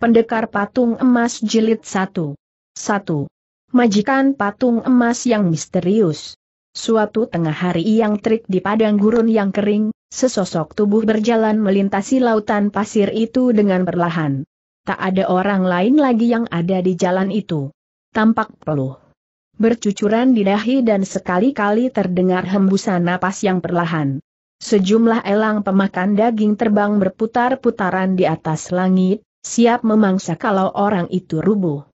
Pendekar Patung Emas Jilid 1 1. Majikan patung emas yang misterius. Suatu tengah hari yang terik di padang gurun yang kering, sesosok tubuh berjalan melintasi lautan pasir itu dengan perlahan. Tak ada orang lain lagi yang ada di jalan itu. Tampak peluh. Bercucuran di dahi dan sekali-kali terdengar hembusan napas yang perlahan. Sejumlah elang pemakan daging terbang berputar-putaran di atas langit, siap memangsa kalau orang itu rubuh.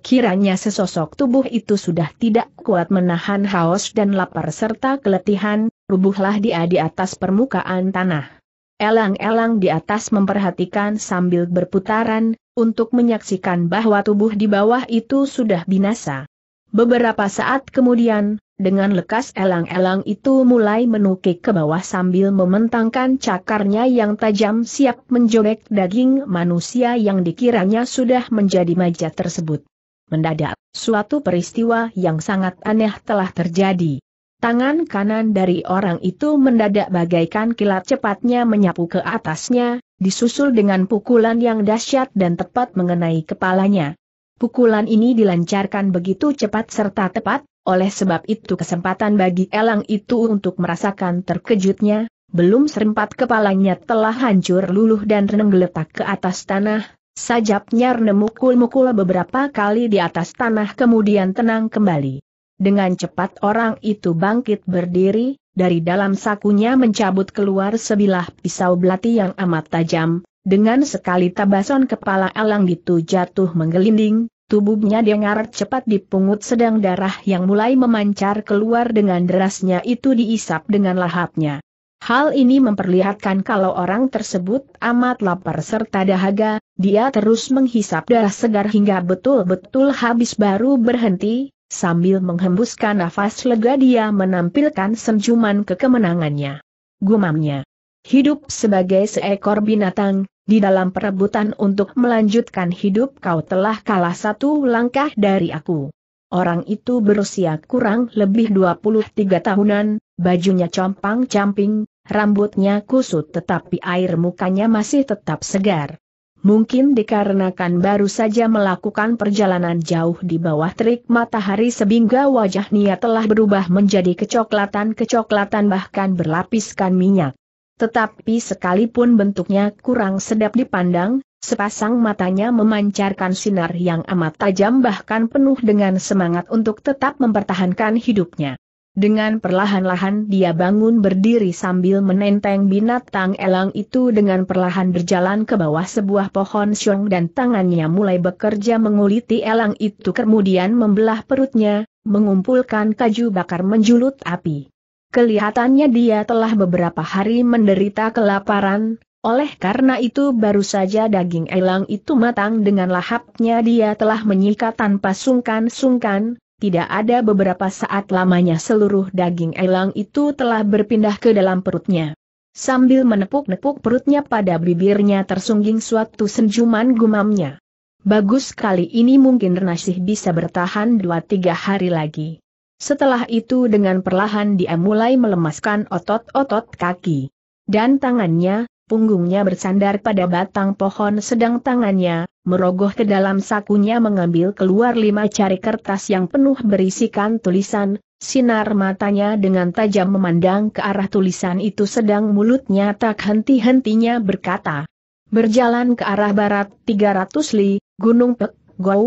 Kiranya sesosok tubuh itu sudah tidak kuat menahan haus dan lapar serta keletihan, rubuhlah dia di atas permukaan tanah. Elang-elang di atas memperhatikan sambil berputaran, untuk menyaksikan bahwa tubuh di bawah itu sudah binasa. Beberapa saat kemudian, dengan lekas elang-elang itu mulai menukik ke bawah sambil mementangkan cakarnya yang tajam siap menjobek daging manusia yang dikiranya sudah menjadi majat tersebut. Mendadak, suatu peristiwa yang sangat aneh telah terjadi. Tangan kanan dari orang itu mendadak bagaikan kilat cepatnya menyapu ke atasnya, disusul dengan pukulan yang dahsyat dan tepat mengenai kepalanya. Pukulan ini dilancarkan begitu cepat serta tepat, oleh sebab itu kesempatan bagi elang itu untuk merasakan terkejutnya, belum serempat kepalanya telah hancur luluh dan renggeletak ke atas tanah, sajapnya mukul-mukul beberapa kali di atas tanah kemudian tenang kembali. Dengan cepat orang itu bangkit berdiri, dari dalam sakunya mencabut keluar sebilah pisau belati yang amat tajam, dengan sekali tabasan kepala elang itu jatuh menggelinding, Tubuhnya dengar cepat dipungut sedang darah yang mulai memancar keluar dengan derasnya itu diisap dengan lahapnya. Hal ini memperlihatkan kalau orang tersebut amat lapar serta dahaga, dia terus menghisap darah segar hingga betul-betul habis baru berhenti, sambil menghembuskan nafas lega dia menampilkan senjuman kekemenangannya. Gumamnya. Hidup sebagai seekor binatang, di dalam perebutan untuk melanjutkan hidup kau telah kalah satu langkah dari aku. Orang itu berusia kurang lebih 23 tahunan, bajunya compang-camping, rambutnya kusut tetapi air mukanya masih tetap segar. Mungkin dikarenakan baru saja melakukan perjalanan jauh di bawah terik matahari sehingga wajahnya telah berubah menjadi kecoklatan-kecoklatan bahkan berlapiskan minyak. Tetapi sekalipun bentuknya kurang sedap dipandang, sepasang matanya memancarkan sinar yang amat tajam bahkan penuh dengan semangat untuk tetap mempertahankan hidupnya. Dengan perlahan-lahan dia bangun berdiri sambil menenteng binatang elang itu dengan perlahan berjalan ke bawah sebuah pohon siong dan tangannya mulai bekerja menguliti elang itu kemudian membelah perutnya, mengumpulkan kaju bakar menjulut api. Kelihatannya dia telah beberapa hari menderita kelaparan, oleh karena itu baru saja daging elang itu matang dengan lahapnya dia telah menyikat tanpa sungkan-sungkan, tidak ada beberapa saat lamanya seluruh daging elang itu telah berpindah ke dalam perutnya. Sambil menepuk-nepuk perutnya pada bibirnya tersungging suatu senjuman gumamnya. Bagus kali ini mungkin Renasih bisa bertahan dua tiga hari lagi. Setelah itu dengan perlahan dia mulai melemaskan otot-otot kaki. Dan tangannya, punggungnya bersandar pada batang pohon sedang tangannya, merogoh ke dalam sakunya mengambil keluar lima cari kertas yang penuh berisikan tulisan, sinar matanya dengan tajam memandang ke arah tulisan itu sedang mulutnya tak henti-hentinya berkata. Berjalan ke arah barat 300 li, Gunung Pek,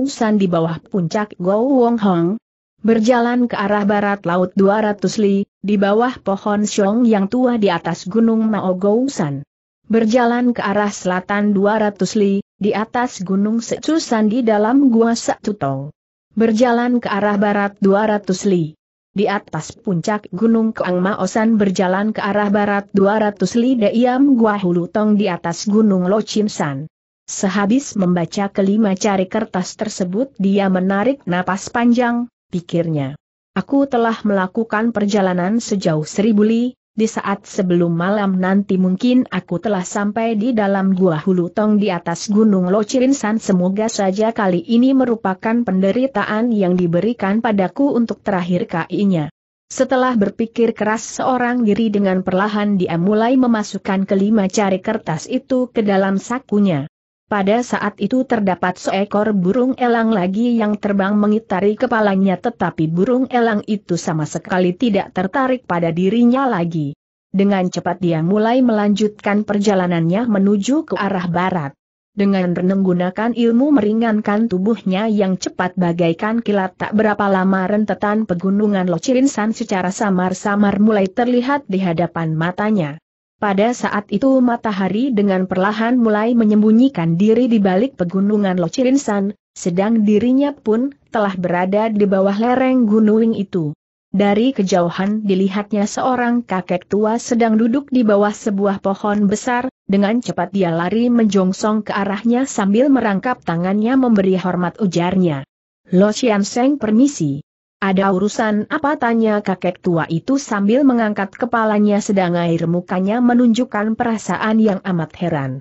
San di bawah puncak Gou Wong Hong, Berjalan ke arah barat laut 200 li, di bawah pohon Siong yang tua di atas gunung Maogousan. Berjalan ke arah selatan 200 li, di atas gunung Secusan di dalam gua Setutong. Berjalan ke arah barat 200 li. Di atas puncak gunung Keang Maosan berjalan ke arah barat 200 li Daiam Gua Hulutong di atas gunung Lochinsan. Sehabis membaca kelima cari kertas tersebut dia menarik napas panjang, pikirnya. Aku telah melakukan perjalanan sejauh seribu li, di saat sebelum malam nanti mungkin aku telah sampai di dalam gua hulu tong di atas gunung Locirinsan semoga saja kali ini merupakan penderitaan yang diberikan padaku untuk terakhir kainya. Setelah berpikir keras seorang diri dengan perlahan dia mulai memasukkan kelima cari kertas itu ke dalam sakunya. Pada saat itu terdapat seekor burung elang lagi yang terbang mengitari kepalanya tetapi burung elang itu sama sekali tidak tertarik pada dirinya lagi. Dengan cepat dia mulai melanjutkan perjalanannya menuju ke arah barat. Dengan renenggunakan ilmu meringankan tubuhnya yang cepat bagaikan kilat tak berapa lama rentetan pegunungan Locirinsan secara samar-samar mulai terlihat di hadapan matanya. Pada saat itu matahari dengan perlahan mulai menyembunyikan diri di balik pegunungan Locirinsan, sedang dirinya pun telah berada di bawah lereng gunung itu. Dari kejauhan dilihatnya seorang kakek tua sedang duduk di bawah sebuah pohon besar, dengan cepat dia lari menjongsong ke arahnya sambil merangkap tangannya memberi hormat ujarnya. Lo Seng permisi. Ada urusan apa tanya kakek tua itu sambil mengangkat kepalanya sedang air mukanya menunjukkan perasaan yang amat heran.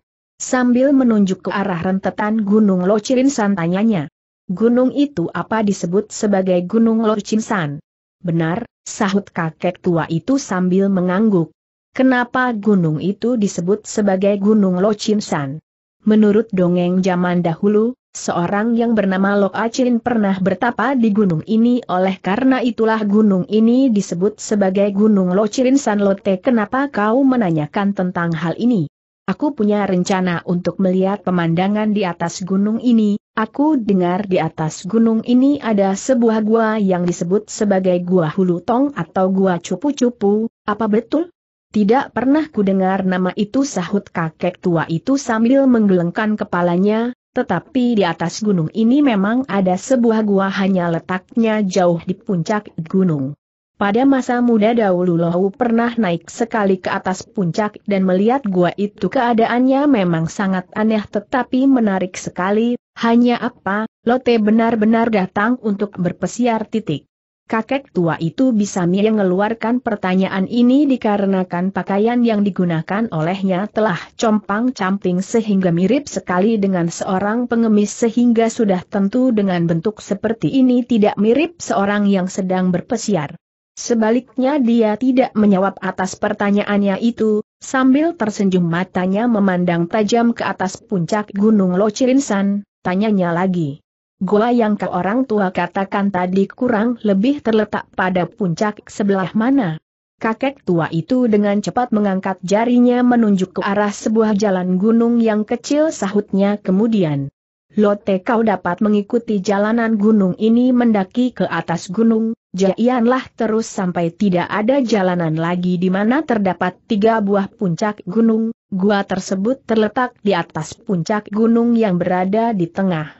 Sambil menunjuk ke arah rentetan Gunung Locinsan tanyanya. Gunung itu apa disebut sebagai Gunung Locinsan? Benar, sahut kakek tua itu sambil mengangguk. Kenapa gunung itu disebut sebagai Gunung Locinsan? Menurut dongeng zaman dahulu, seorang yang bernama Lok Acin pernah bertapa di gunung ini oleh karena itulah gunung ini disebut sebagai Gunung Locirin San Lote. Kenapa kau menanyakan tentang hal ini? Aku punya rencana untuk melihat pemandangan di atas gunung ini, aku dengar di atas gunung ini ada sebuah gua yang disebut sebagai gua hulu tong atau gua cupu-cupu, apa betul? Tidak pernah kudengar nama itu sahut kakek tua itu sambil menggelengkan kepalanya, tetapi di atas gunung ini memang ada sebuah gua hanya letaknya jauh di puncak gunung. Pada masa muda dahulu Lohu pernah naik sekali ke atas puncak dan melihat gua itu keadaannya memang sangat aneh tetapi menarik sekali, hanya apa, Lote benar-benar datang untuk berpesiar titik kakek tua itu bisa mengeluarkan pertanyaan ini dikarenakan pakaian yang digunakan olehnya telah compang-camping sehingga mirip sekali dengan seorang pengemis sehingga sudah tentu dengan bentuk seperti ini tidak mirip seorang yang sedang berpesiar. Sebaliknya dia tidak menjawab atas pertanyaannya itu, sambil tersenyum matanya memandang tajam ke atas puncak gunung Lochirinsan, tanyanya lagi. Gua yang ke orang tua katakan tadi kurang lebih terletak pada puncak sebelah mana. Kakek tua itu dengan cepat mengangkat jarinya menunjuk ke arah sebuah jalan gunung yang kecil sahutnya kemudian. Lote kau dapat mengikuti jalanan gunung ini mendaki ke atas gunung, jayanlah terus sampai tidak ada jalanan lagi di mana terdapat tiga buah puncak gunung, gua tersebut terletak di atas puncak gunung yang berada di tengah.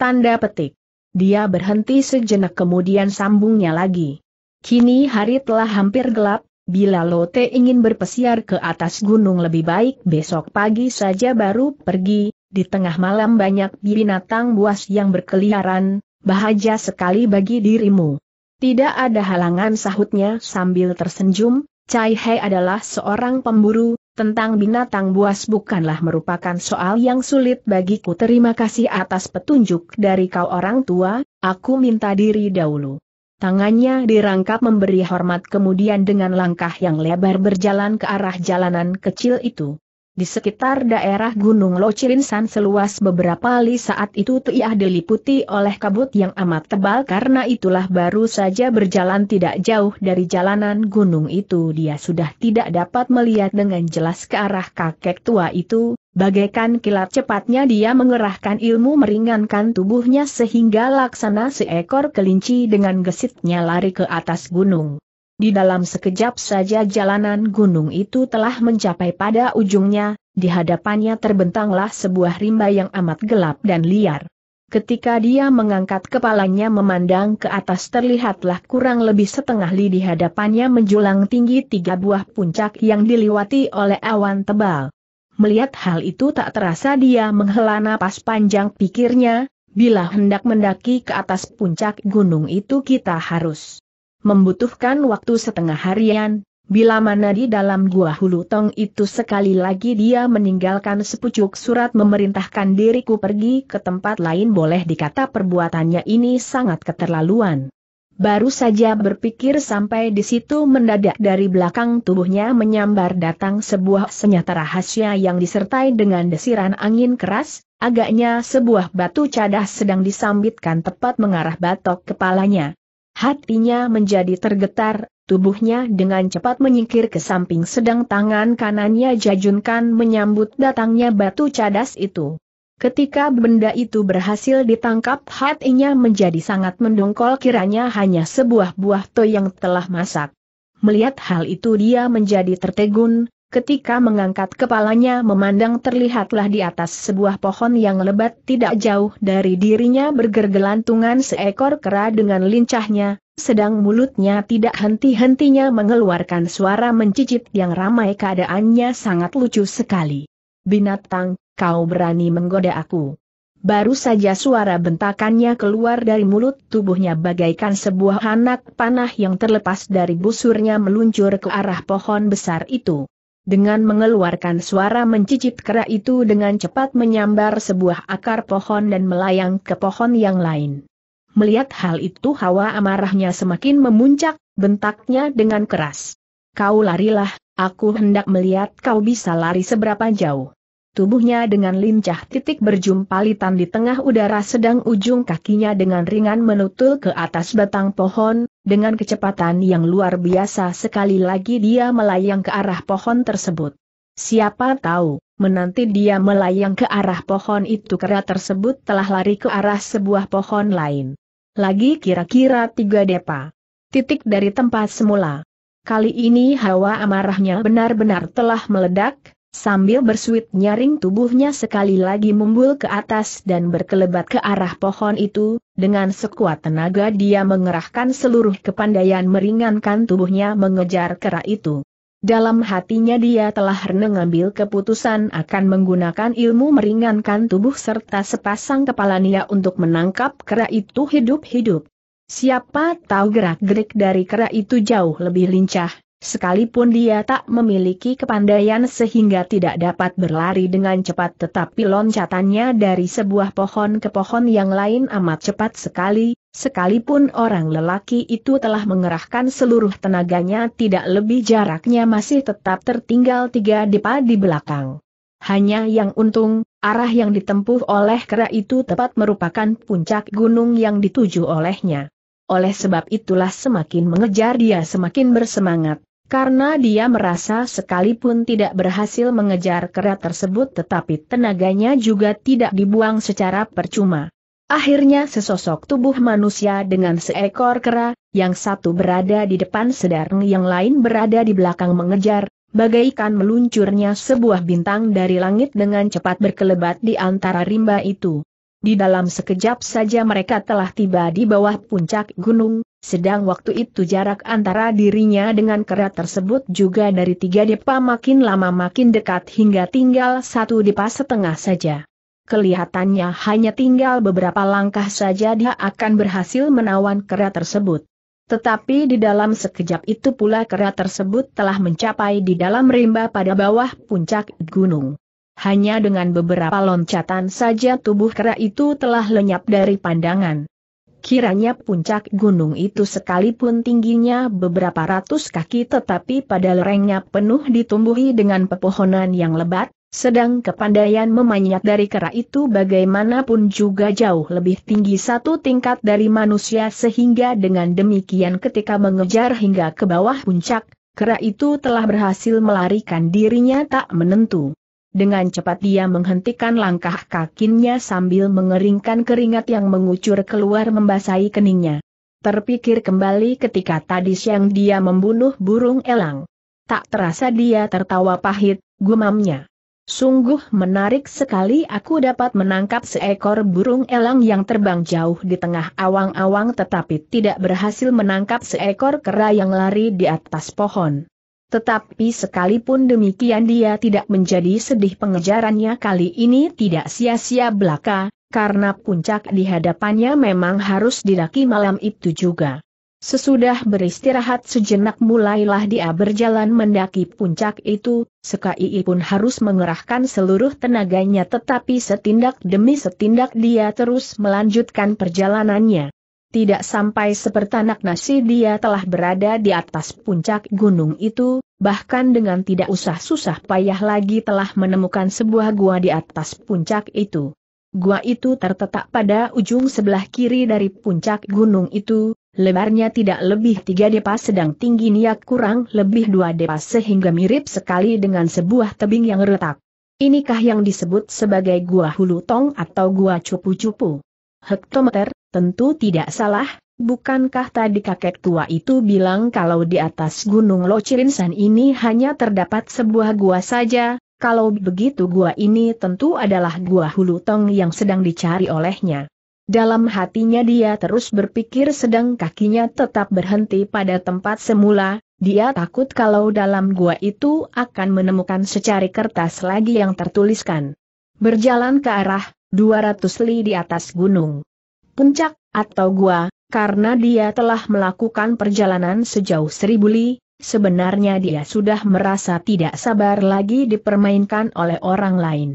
Tanda petik. Dia berhenti sejenak kemudian sambungnya lagi. Kini hari telah hampir gelap, bila Lote ingin berpesiar ke atas gunung lebih baik besok pagi saja baru pergi, di tengah malam banyak binatang buas yang berkeliaran, Bahaja sekali bagi dirimu. Tidak ada halangan sahutnya sambil tersenyum, Cai He adalah seorang pemburu, tentang binatang buas bukanlah merupakan soal yang sulit bagiku terima kasih atas petunjuk dari kau orang tua, aku minta diri dahulu. Tangannya dirangkap memberi hormat kemudian dengan langkah yang lebar berjalan ke arah jalanan kecil itu. Di sekitar daerah Gunung Locirinsan seluas beberapa li saat itu ia diliputi oleh kabut yang amat tebal karena itulah baru saja berjalan tidak jauh dari jalanan gunung itu dia sudah tidak dapat melihat dengan jelas ke arah kakek tua itu, bagaikan kilat cepatnya dia mengerahkan ilmu meringankan tubuhnya sehingga laksana seekor kelinci dengan gesitnya lari ke atas gunung. Di dalam sekejap saja jalanan gunung itu telah mencapai pada ujungnya, di hadapannya terbentanglah sebuah rimba yang amat gelap dan liar. Ketika dia mengangkat kepalanya memandang ke atas terlihatlah kurang lebih setengah li di hadapannya menjulang tinggi tiga buah puncak yang diliwati oleh awan tebal. Melihat hal itu tak terasa dia menghela napas panjang pikirnya, bila hendak mendaki ke atas puncak gunung itu kita harus membutuhkan waktu setengah harian, Bila mana di dalam gua hulu tong itu sekali lagi dia meninggalkan sepucuk surat memerintahkan diriku pergi ke tempat lain boleh dikata perbuatannya ini sangat keterlaluan. Baru saja berpikir sampai di situ mendadak dari belakang tubuhnya menyambar datang sebuah senyata rahasia yang disertai dengan desiran angin keras, agaknya sebuah batu cadas sedang disambitkan tepat mengarah batok kepalanya. Hatinya menjadi tergetar, tubuhnya dengan cepat menyingkir ke samping sedang tangan kanannya jajunkan menyambut datangnya batu cadas itu. Ketika benda itu berhasil ditangkap hatinya menjadi sangat mendongkol kiranya hanya sebuah buah toy yang telah masak. Melihat hal itu dia menjadi tertegun, Ketika mengangkat kepalanya memandang terlihatlah di atas sebuah pohon yang lebat tidak jauh dari dirinya bergergelantungan seekor kera dengan lincahnya, sedang mulutnya tidak henti-hentinya mengeluarkan suara mencicit yang ramai keadaannya sangat lucu sekali. Binatang, kau berani menggoda aku. Baru saja suara bentakannya keluar dari mulut tubuhnya bagaikan sebuah anak panah yang terlepas dari busurnya meluncur ke arah pohon besar itu. Dengan mengeluarkan suara mencicit kera itu dengan cepat menyambar sebuah akar pohon dan melayang ke pohon yang lain. Melihat hal itu hawa amarahnya semakin memuncak, bentaknya dengan keras. Kau larilah, aku hendak melihat kau bisa lari seberapa jauh. Tubuhnya dengan lincah titik berjumpalitan di tengah udara sedang ujung kakinya dengan ringan menutul ke atas batang pohon, dengan kecepatan yang luar biasa sekali lagi dia melayang ke arah pohon tersebut. Siapa tahu, menanti dia melayang ke arah pohon itu kera tersebut telah lari ke arah sebuah pohon lain. Lagi kira-kira tiga depa. Titik dari tempat semula. Kali ini hawa amarahnya benar-benar telah meledak, Sambil bersuit nyaring tubuhnya sekali lagi mumbul ke atas dan berkelebat ke arah pohon itu, dengan sekuat tenaga dia mengerahkan seluruh kepandaian meringankan tubuhnya mengejar kera itu. Dalam hatinya dia telah mengambil keputusan akan menggunakan ilmu meringankan tubuh serta sepasang kepala Nia untuk menangkap kera itu hidup-hidup. Siapa tahu gerak-gerik dari kera itu jauh lebih lincah, Sekalipun dia tak memiliki kepandaian sehingga tidak dapat berlari dengan cepat tetapi loncatannya dari sebuah pohon ke pohon yang lain amat cepat sekali, sekalipun orang lelaki itu telah mengerahkan seluruh tenaganya tidak lebih jaraknya masih tetap tertinggal tiga depa di belakang. Hanya yang untung, arah yang ditempuh oleh kera itu tepat merupakan puncak gunung yang dituju olehnya. Oleh sebab itulah semakin mengejar dia semakin bersemangat. Karena dia merasa sekalipun tidak berhasil mengejar kera tersebut tetapi tenaganya juga tidak dibuang secara percuma. Akhirnya sesosok tubuh manusia dengan seekor kera, yang satu berada di depan sedang yang lain berada di belakang mengejar, bagaikan meluncurnya sebuah bintang dari langit dengan cepat berkelebat di antara rimba itu. Di dalam sekejap saja mereka telah tiba di bawah puncak gunung, sedang waktu itu jarak antara dirinya dengan kera tersebut juga dari tiga depa makin lama makin dekat hingga tinggal satu depa setengah saja. Kelihatannya hanya tinggal beberapa langkah saja dia akan berhasil menawan kera tersebut. Tetapi di dalam sekejap itu pula kera tersebut telah mencapai di dalam rimba pada bawah puncak gunung hanya dengan beberapa loncatan saja tubuh kera itu telah lenyap dari pandangan. Kiranya puncak gunung itu sekalipun tingginya beberapa ratus kaki tetapi pada lerengnya penuh ditumbuhi dengan pepohonan yang lebat, sedang kepandaian memanjat dari kera itu bagaimanapun juga jauh lebih tinggi satu tingkat dari manusia sehingga dengan demikian ketika mengejar hingga ke bawah puncak, kera itu telah berhasil melarikan dirinya tak menentu. Dengan cepat dia menghentikan langkah kakinya sambil mengeringkan keringat yang mengucur keluar membasahi keningnya. Terpikir kembali ketika tadi siang dia membunuh burung elang. Tak terasa dia tertawa pahit, gumamnya. Sungguh menarik sekali aku dapat menangkap seekor burung elang yang terbang jauh di tengah awang-awang tetapi tidak berhasil menangkap seekor kera yang lari di atas pohon. Tetapi sekalipun demikian dia tidak menjadi sedih pengejarannya kali ini tidak sia-sia belaka, karena puncak di hadapannya memang harus didaki malam itu juga. Sesudah beristirahat sejenak mulailah dia berjalan mendaki puncak itu, Sekai pun harus mengerahkan seluruh tenaganya tetapi setindak demi setindak dia terus melanjutkan perjalanannya. Tidak sampai sepertanak nasi dia telah berada di atas puncak gunung itu, bahkan dengan tidak usah susah payah lagi telah menemukan sebuah gua di atas puncak itu. Gua itu tertetak pada ujung sebelah kiri dari puncak gunung itu, lebarnya tidak lebih tiga depa sedang tinggi tingginya kurang lebih dua depa sehingga mirip sekali dengan sebuah tebing yang retak. Inikah yang disebut sebagai gua hulu tong atau gua cupu-cupu. Hektometer, Tentu tidak salah, bukankah tadi kakek tua itu bilang kalau di atas gunung Locirinsan ini hanya terdapat sebuah gua saja, kalau begitu gua ini tentu adalah gua Hulutong yang sedang dicari olehnya. Dalam hatinya dia terus berpikir sedang kakinya tetap berhenti pada tempat semula, dia takut kalau dalam gua itu akan menemukan secari kertas lagi yang tertuliskan. Berjalan ke arah 200 li di atas gunung puncak, atau gua, karena dia telah melakukan perjalanan sejauh seribu li, sebenarnya dia sudah merasa tidak sabar lagi dipermainkan oleh orang lain.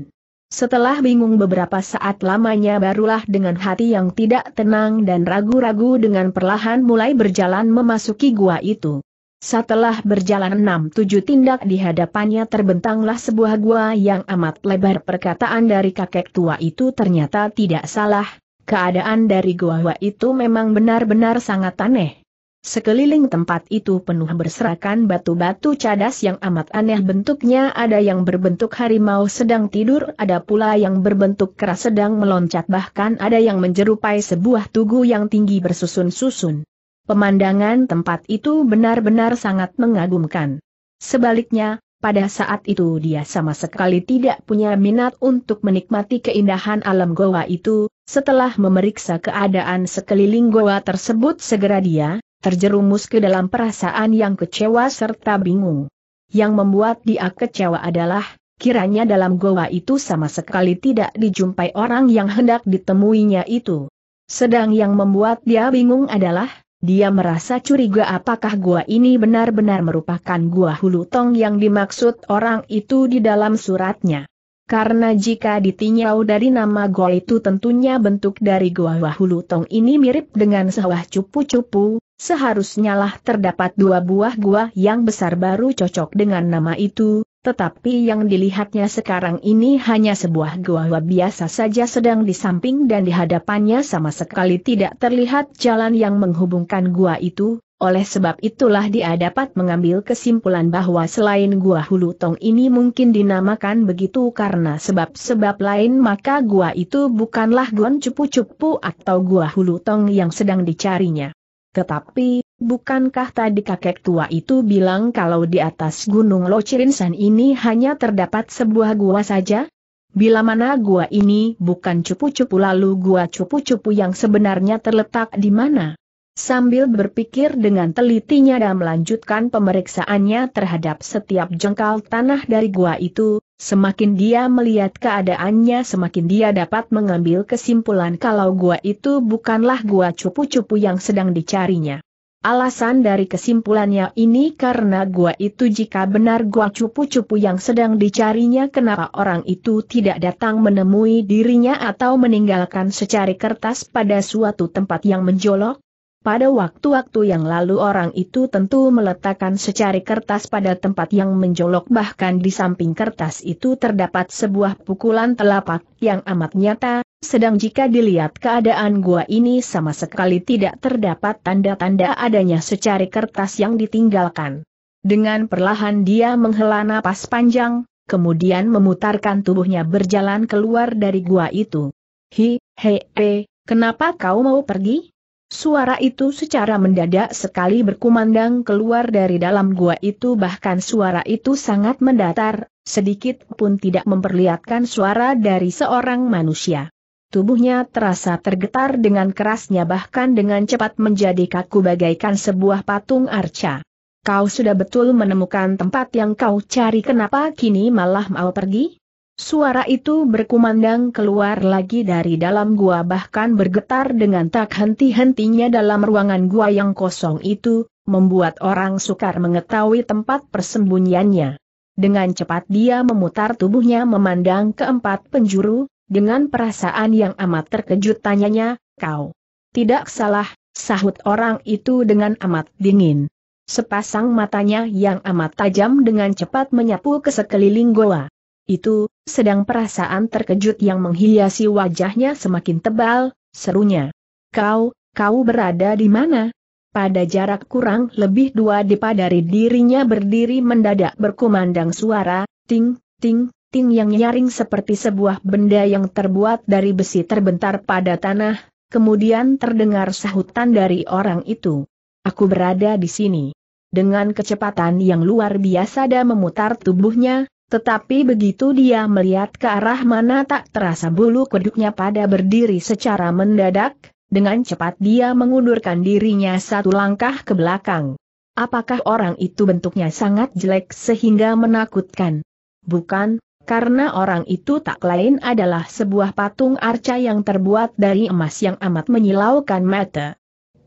Setelah bingung beberapa saat lamanya barulah dengan hati yang tidak tenang dan ragu-ragu dengan perlahan mulai berjalan memasuki gua itu. Setelah berjalan enam tujuh tindak di hadapannya terbentanglah sebuah gua yang amat lebar perkataan dari kakek tua itu ternyata tidak salah, Keadaan dari gua itu memang benar-benar sangat aneh. Sekeliling tempat itu penuh berserakan batu-batu cadas yang amat aneh bentuknya ada yang berbentuk harimau sedang tidur ada pula yang berbentuk kera sedang meloncat bahkan ada yang menjerupai sebuah tugu yang tinggi bersusun-susun. Pemandangan tempat itu benar-benar sangat mengagumkan. Sebaliknya, pada saat itu dia sama sekali tidak punya minat untuk menikmati keindahan alam goa itu, setelah memeriksa keadaan sekeliling goa tersebut segera dia, terjerumus ke dalam perasaan yang kecewa serta bingung. Yang membuat dia kecewa adalah, kiranya dalam goa itu sama sekali tidak dijumpai orang yang hendak ditemuinya itu. Sedang yang membuat dia bingung adalah, dia merasa curiga apakah gua ini benar-benar merupakan gua hulu tong yang dimaksud orang itu di dalam suratnya. Karena jika ditinjau dari nama gua itu tentunya bentuk dari gua hulu tong ini mirip dengan sawah cupu-cupu, seharusnya lah terdapat dua buah gua yang besar baru cocok dengan nama itu, tetapi yang dilihatnya sekarang ini hanya sebuah gua gua biasa saja sedang di samping dan di hadapannya sama sekali tidak terlihat jalan yang menghubungkan gua itu, oleh sebab itulah dia dapat mengambil kesimpulan bahwa selain gua hulu tong ini mungkin dinamakan begitu karena sebab-sebab lain maka gua itu bukanlah gua cupu-cupu atau gua hulu tong yang sedang dicarinya. Tetapi, Bukankah tadi kakek tua itu bilang kalau di atas gunung Locirinsan ini hanya terdapat sebuah gua saja? Bila mana gua ini bukan cupu-cupu lalu gua cupu-cupu yang sebenarnya terletak di mana? Sambil berpikir dengan telitinya dan melanjutkan pemeriksaannya terhadap setiap jengkal tanah dari gua itu, semakin dia melihat keadaannya semakin dia dapat mengambil kesimpulan kalau gua itu bukanlah gua cupu-cupu yang sedang dicarinya. Alasan dari kesimpulannya ini karena gua itu jika benar gua cupu-cupu yang sedang dicarinya kenapa orang itu tidak datang menemui dirinya atau meninggalkan secari kertas pada suatu tempat yang menjolok? Pada waktu-waktu yang lalu orang itu tentu meletakkan secari kertas pada tempat yang menjolok bahkan di samping kertas itu terdapat sebuah pukulan telapak yang amat nyata, sedang jika dilihat keadaan gua ini sama sekali tidak terdapat tanda-tanda adanya secari kertas yang ditinggalkan. Dengan perlahan dia menghela napas panjang, kemudian memutarkan tubuhnya berjalan keluar dari gua itu. Hi, he, he, kenapa kau mau pergi? Suara itu secara mendadak sekali berkumandang keluar dari dalam gua itu bahkan suara itu sangat mendatar, sedikit pun tidak memperlihatkan suara dari seorang manusia. Tubuhnya terasa tergetar dengan kerasnya bahkan dengan cepat menjadi kaku bagaikan sebuah patung arca. Kau sudah betul menemukan tempat yang kau cari kenapa kini malah mau pergi? Suara itu berkumandang keluar lagi dari dalam gua bahkan bergetar dengan tak henti-hentinya dalam ruangan gua yang kosong itu, membuat orang sukar mengetahui tempat persembunyiannya. Dengan cepat dia memutar tubuhnya memandang keempat penjuru, dengan perasaan yang amat terkejut tanyanya, kau. Tidak salah, sahut orang itu dengan amat dingin. Sepasang matanya yang amat tajam dengan cepat menyapu ke sekeliling goa. Itu, sedang perasaan terkejut yang menghiasi wajahnya semakin tebal, serunya. Kau, kau berada di mana? Pada jarak kurang lebih dua depa dari dirinya berdiri mendadak berkumandang suara, ting, ting, ting yang nyaring seperti sebuah benda yang terbuat dari besi terbentar pada tanah, kemudian terdengar sahutan dari orang itu. Aku berada di sini. Dengan kecepatan yang luar biasa dan memutar tubuhnya, tetapi begitu dia melihat ke arah mana tak terasa bulu kuduknya pada berdiri secara mendadak, dengan cepat dia mengundurkan dirinya satu langkah ke belakang. Apakah orang itu bentuknya sangat jelek sehingga menakutkan? Bukan, karena orang itu tak lain adalah sebuah patung arca yang terbuat dari emas yang amat menyilaukan mata.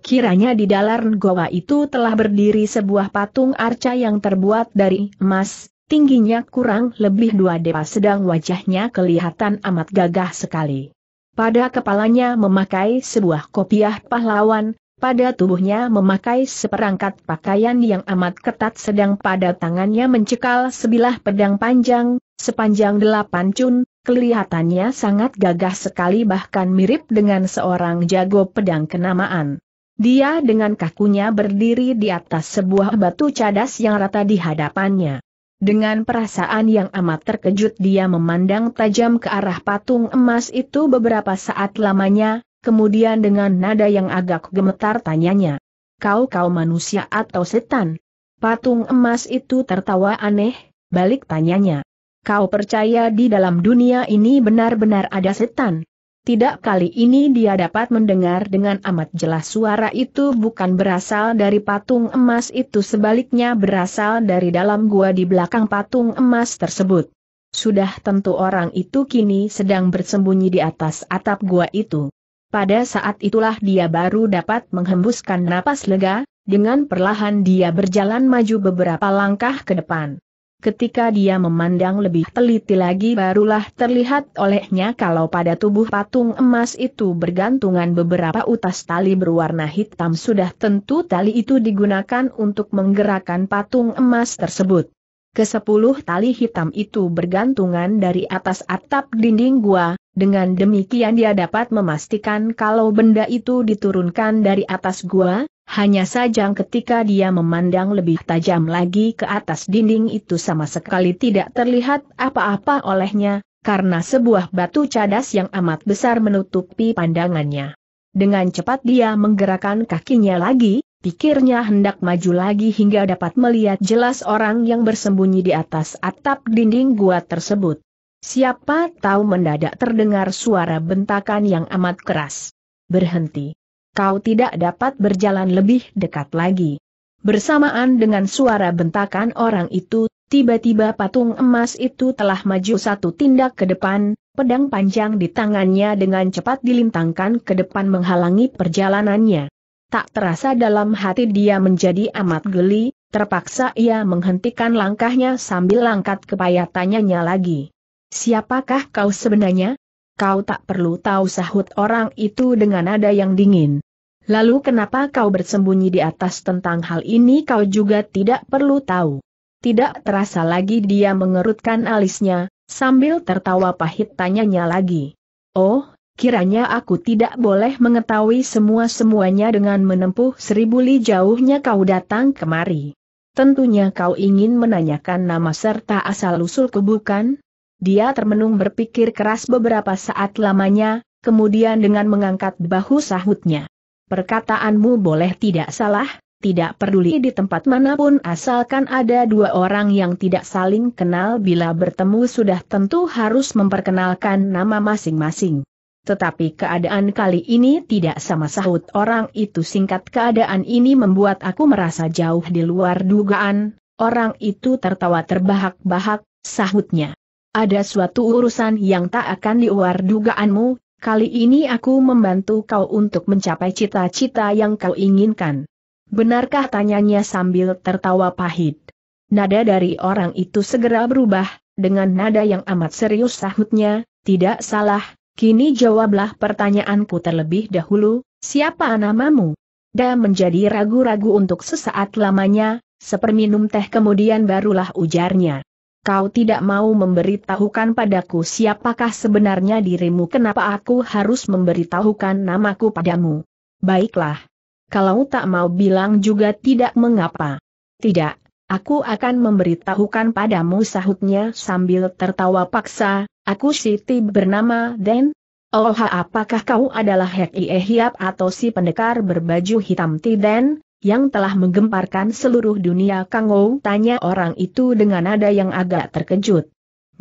Kiranya di dalam goa itu telah berdiri sebuah patung arca yang terbuat dari emas, tingginya kurang lebih dua depa sedang wajahnya kelihatan amat gagah sekali. Pada kepalanya memakai sebuah kopiah pahlawan, pada tubuhnya memakai seperangkat pakaian yang amat ketat sedang pada tangannya mencekal sebilah pedang panjang, Sepanjang delapan cun, kelihatannya sangat gagah sekali bahkan mirip dengan seorang jago pedang kenamaan. Dia dengan kakunya berdiri di atas sebuah batu cadas yang rata di hadapannya. Dengan perasaan yang amat terkejut dia memandang tajam ke arah patung emas itu beberapa saat lamanya, kemudian dengan nada yang agak gemetar tanyanya. Kau-kau manusia atau setan? Patung emas itu tertawa aneh, balik tanyanya kau percaya di dalam dunia ini benar-benar ada setan. Tidak kali ini dia dapat mendengar dengan amat jelas suara itu bukan berasal dari patung emas itu sebaliknya berasal dari dalam gua di belakang patung emas tersebut. Sudah tentu orang itu kini sedang bersembunyi di atas atap gua itu. Pada saat itulah dia baru dapat menghembuskan napas lega, dengan perlahan dia berjalan maju beberapa langkah ke depan. Ketika dia memandang lebih teliti lagi barulah terlihat olehnya kalau pada tubuh patung emas itu bergantungan beberapa utas tali berwarna hitam sudah tentu tali itu digunakan untuk menggerakkan patung emas tersebut. Kesepuluh tali hitam itu bergantungan dari atas atap dinding gua, dengan demikian dia dapat memastikan kalau benda itu diturunkan dari atas gua, hanya saja ketika dia memandang lebih tajam lagi ke atas dinding itu sama sekali tidak terlihat apa-apa olehnya, karena sebuah batu cadas yang amat besar menutupi pandangannya. Dengan cepat dia menggerakkan kakinya lagi, pikirnya hendak maju lagi hingga dapat melihat jelas orang yang bersembunyi di atas atap dinding gua tersebut. Siapa tahu mendadak terdengar suara bentakan yang amat keras. Berhenti kau tidak dapat berjalan lebih dekat lagi. Bersamaan dengan suara bentakan orang itu, tiba-tiba patung emas itu telah maju satu tindak ke depan, pedang panjang di tangannya dengan cepat dilintangkan ke depan menghalangi perjalanannya. Tak terasa dalam hati dia menjadi amat geli, terpaksa ia menghentikan langkahnya sambil langkat kepayatannya lagi. Siapakah kau sebenarnya? Kau tak perlu tahu sahut orang itu dengan nada yang dingin. Lalu kenapa kau bersembunyi di atas tentang hal ini kau juga tidak perlu tahu. Tidak terasa lagi dia mengerutkan alisnya, sambil tertawa pahit tanyanya lagi. Oh, kiranya aku tidak boleh mengetahui semua-semuanya dengan menempuh seribu li jauhnya kau datang kemari. Tentunya kau ingin menanyakan nama serta asal-usulku bukan? Dia termenung berpikir keras beberapa saat lamanya, kemudian dengan mengangkat bahu sahutnya. Perkataanmu boleh tidak salah, tidak peduli di tempat manapun asalkan ada dua orang yang tidak saling kenal bila bertemu sudah tentu harus memperkenalkan nama masing-masing. Tetapi keadaan kali ini tidak sama sahut orang itu singkat keadaan ini membuat aku merasa jauh di luar dugaan, orang itu tertawa terbahak-bahak, sahutnya ada suatu urusan yang tak akan diuar dugaanmu, kali ini aku membantu kau untuk mencapai cita-cita yang kau inginkan. Benarkah tanyanya sambil tertawa pahit? Nada dari orang itu segera berubah, dengan nada yang amat serius sahutnya, tidak salah, kini jawablah pertanyaanku terlebih dahulu, siapa namamu? Da menjadi ragu-ragu untuk sesaat lamanya, seperminum teh kemudian barulah ujarnya kau tidak mau memberitahukan padaku siapakah sebenarnya dirimu kenapa aku harus memberitahukan namaku padamu. Baiklah. Kalau tak mau bilang juga tidak mengapa. Tidak, aku akan memberitahukan padamu sahutnya sambil tertawa paksa, aku Siti bernama Den. Oh apakah kau adalah Hek Iehiap atau si pendekar berbaju hitam Tiden? yang telah menggemparkan seluruh dunia Kang Ou tanya orang itu dengan nada yang agak terkejut.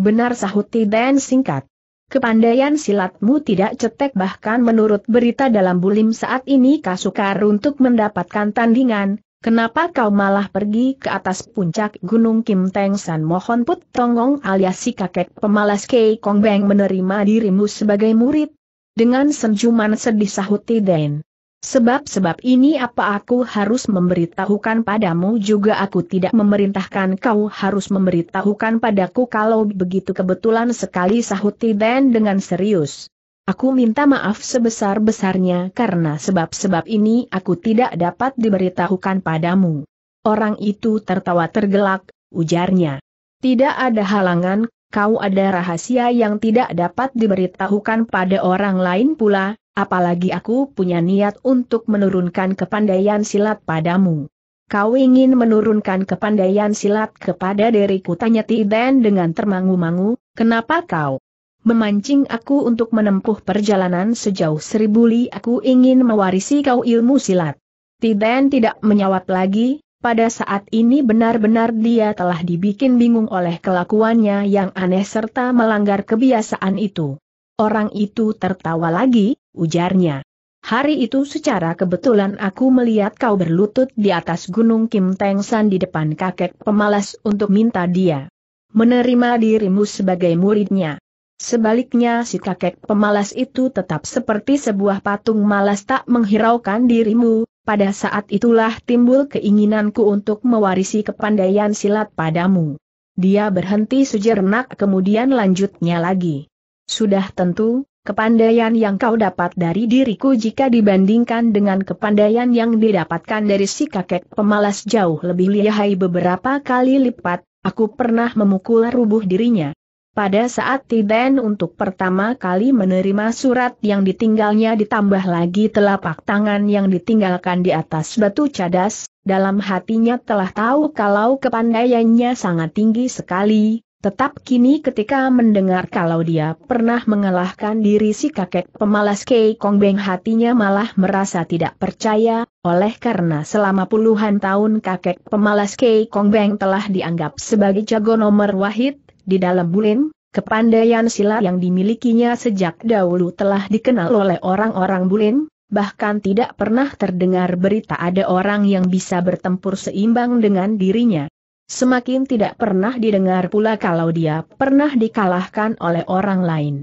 Benar sahuti Tiden singkat. Kepandaian silatmu tidak cetek bahkan menurut berita dalam bulim saat ini kasukar untuk mendapatkan tandingan, kenapa kau malah pergi ke atas puncak Gunung Kim Teng San mohon put tongong alias si kakek pemalas Kei Kong Beng menerima dirimu sebagai murid? Dengan senjuman sedih sahuti Tiden. Sebab-sebab ini apa aku harus memberitahukan padamu juga aku tidak memerintahkan kau harus memberitahukan padaku kalau begitu kebetulan sekali sahut Tiden dengan serius. Aku minta maaf sebesar-besarnya karena sebab-sebab ini aku tidak dapat diberitahukan padamu. Orang itu tertawa tergelak, ujarnya. Tidak ada halangan, kau ada rahasia yang tidak dapat diberitahukan pada orang lain pula, Apalagi aku punya niat untuk menurunkan kepandaian silat padamu. Kau ingin menurunkan kepandaian silat kepada diriku tanya Tiden dengan termangu-mangu, kenapa kau memancing aku untuk menempuh perjalanan sejauh seribu li aku ingin mewarisi kau ilmu silat. Tiden tidak menyawat lagi, pada saat ini benar-benar dia telah dibikin bingung oleh kelakuannya yang aneh serta melanggar kebiasaan itu. Orang itu tertawa lagi, ujarnya. Hari itu secara kebetulan aku melihat kau berlutut di atas gunung Kim Teng San di depan kakek pemalas untuk minta dia menerima dirimu sebagai muridnya. Sebaliknya si kakek pemalas itu tetap seperti sebuah patung malas tak menghiraukan dirimu, pada saat itulah timbul keinginanku untuk mewarisi kepandaian silat padamu. Dia berhenti sejenak kemudian lanjutnya lagi. Sudah tentu, kepandaian yang kau dapat dari diriku jika dibandingkan dengan kepandaian yang didapatkan dari si kakek pemalas jauh lebih lihai beberapa kali lipat, aku pernah memukul rubuh dirinya. Pada saat Tiden untuk pertama kali menerima surat yang ditinggalnya ditambah lagi telapak tangan yang ditinggalkan di atas batu cadas, dalam hatinya telah tahu kalau kepandaiannya sangat tinggi sekali, Tetap kini ketika mendengar kalau dia pernah mengalahkan diri si kakek pemalas Kei Kong Beng hatinya malah merasa tidak percaya, oleh karena selama puluhan tahun kakek pemalas Kei Kong Beng telah dianggap sebagai jago nomor wahid, di dalam bulim, kepandaian silat yang dimilikinya sejak dahulu telah dikenal oleh orang-orang bulim, bahkan tidak pernah terdengar berita ada orang yang bisa bertempur seimbang dengan dirinya. Semakin tidak pernah didengar pula kalau dia pernah dikalahkan oleh orang lain.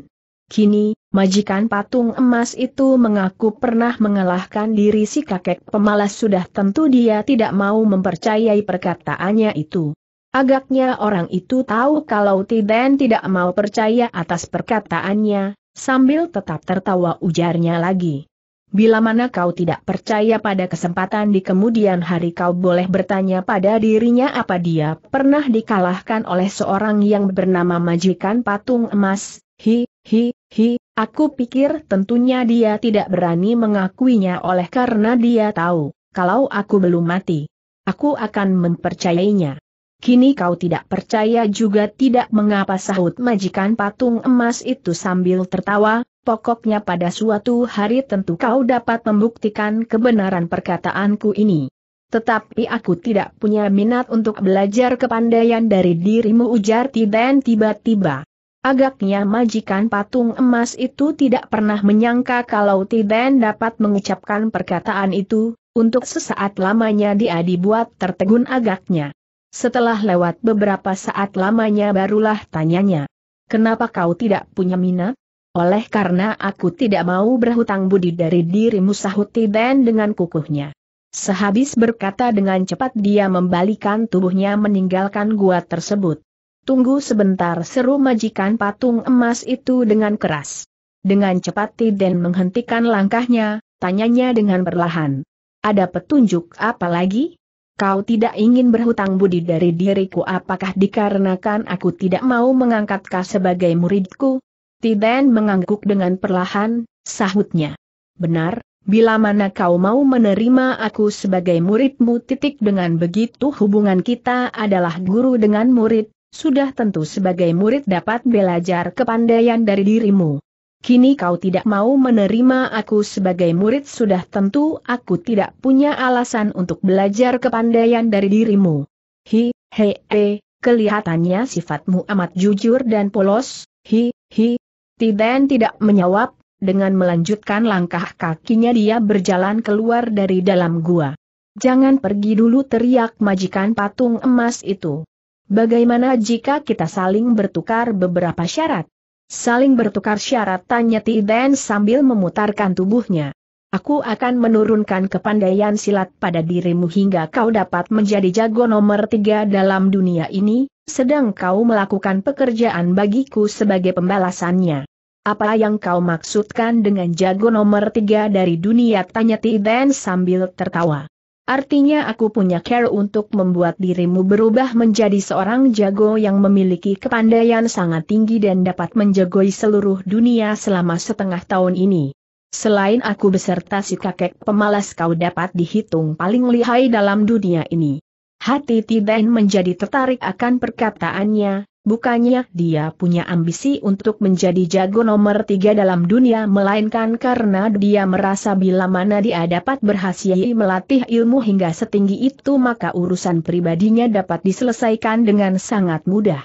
Kini, majikan patung emas itu mengaku pernah mengalahkan diri si kakek pemalas sudah tentu dia tidak mau mempercayai perkataannya itu. Agaknya orang itu tahu kalau Tiden tidak mau percaya atas perkataannya, sambil tetap tertawa ujarnya lagi. Bila mana kau tidak percaya pada kesempatan di kemudian hari kau boleh bertanya pada dirinya apa dia pernah dikalahkan oleh seorang yang bernama majikan patung emas, hi, hi, hi, aku pikir tentunya dia tidak berani mengakuinya oleh karena dia tahu, kalau aku belum mati. Aku akan mempercayainya. Kini kau tidak percaya juga tidak mengapa sahut majikan patung emas itu sambil tertawa, pokoknya pada suatu hari tentu kau dapat membuktikan kebenaran perkataanku ini. Tetapi aku tidak punya minat untuk belajar kepandaian dari dirimu ujar Tiden tiba-tiba. Agaknya majikan patung emas itu tidak pernah menyangka kalau Tiden dapat mengucapkan perkataan itu, untuk sesaat lamanya dia dibuat tertegun agaknya. Setelah lewat beberapa saat lamanya barulah tanyanya. Kenapa kau tidak punya minat? Oleh karena aku tidak mau berhutang budi dari dirimu sahuti dan dengan kukuhnya. Sehabis berkata dengan cepat dia membalikan tubuhnya meninggalkan gua tersebut. Tunggu sebentar seru majikan patung emas itu dengan keras. Dengan cepat Tiden menghentikan langkahnya, tanyanya dengan perlahan. Ada petunjuk apa lagi? Kau tidak ingin berhutang budi dari diriku apakah dikarenakan aku tidak mau mengangkatka sebagai muridku? Tiden mengangguk dengan perlahan, sahutnya. Benar, bila mana kau mau menerima aku sebagai muridmu titik dengan begitu hubungan kita adalah guru dengan murid, sudah tentu sebagai murid dapat belajar kepandaian dari dirimu. Kini kau tidak mau menerima aku sebagai murid sudah tentu aku tidak punya alasan untuk belajar kepandaian dari dirimu. Hi, he, he, kelihatannya sifatmu amat jujur dan polos, hi, hi. Tiden tidak menjawab, dengan melanjutkan langkah kakinya dia berjalan keluar dari dalam gua. Jangan pergi dulu teriak majikan patung emas itu. Bagaimana jika kita saling bertukar beberapa syarat? saling bertukar syarat tanya Tiden sambil memutarkan tubuhnya. Aku akan menurunkan kepandaian silat pada dirimu hingga kau dapat menjadi jago nomor tiga dalam dunia ini, sedang kau melakukan pekerjaan bagiku sebagai pembalasannya. Apa yang kau maksudkan dengan jago nomor tiga dari dunia tanya Tiden sambil tertawa. Artinya aku punya care untuk membuat dirimu berubah menjadi seorang jago yang memiliki kepandaian sangat tinggi dan dapat menjagoi seluruh dunia selama setengah tahun ini. Selain aku beserta si kakek pemalas kau dapat dihitung paling lihai dalam dunia ini. Hati Tidain menjadi tertarik akan perkataannya, Bukannya dia punya ambisi untuk menjadi jago nomor tiga dalam dunia melainkan karena dia merasa bila mana dia dapat berhasil melatih ilmu hingga setinggi itu maka urusan pribadinya dapat diselesaikan dengan sangat mudah.